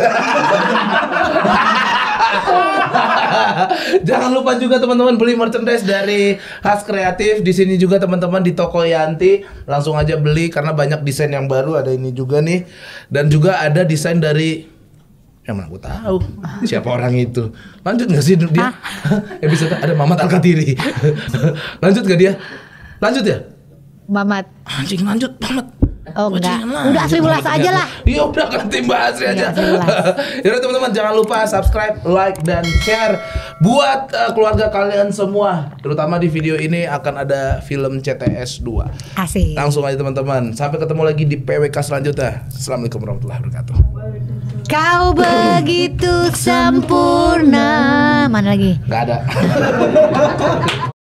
Jangan lupa juga teman-teman beli merchandise dari Khas Kreatif di sini juga teman-teman di toko Yanti langsung aja beli karena banyak desain yang baru ada ini juga nih dan juga ada desain dari yang mana aku tahu siapa orang itu. Lanjut gak sih dia? Eh bisa ada Mamat Alkatiri. lanjut gak dia? Lanjut ya? Mamat. Anjing lanjut Mamat. Oh enggak. Udah asli ulas aja lah. Iya udah ganti bahas Asri iya, aja. Jadi teman-teman jangan lupa subscribe, like dan share buat uh, keluarga kalian semua. Terutama di video ini akan ada film CTS 2. Asik. Langsung aja teman-teman. Sampai ketemu lagi di PWK selanjutnya. Assalamualaikum warahmatullahi wabarakatuh. Kau begitu sempurna. Mana lagi? Gak ada.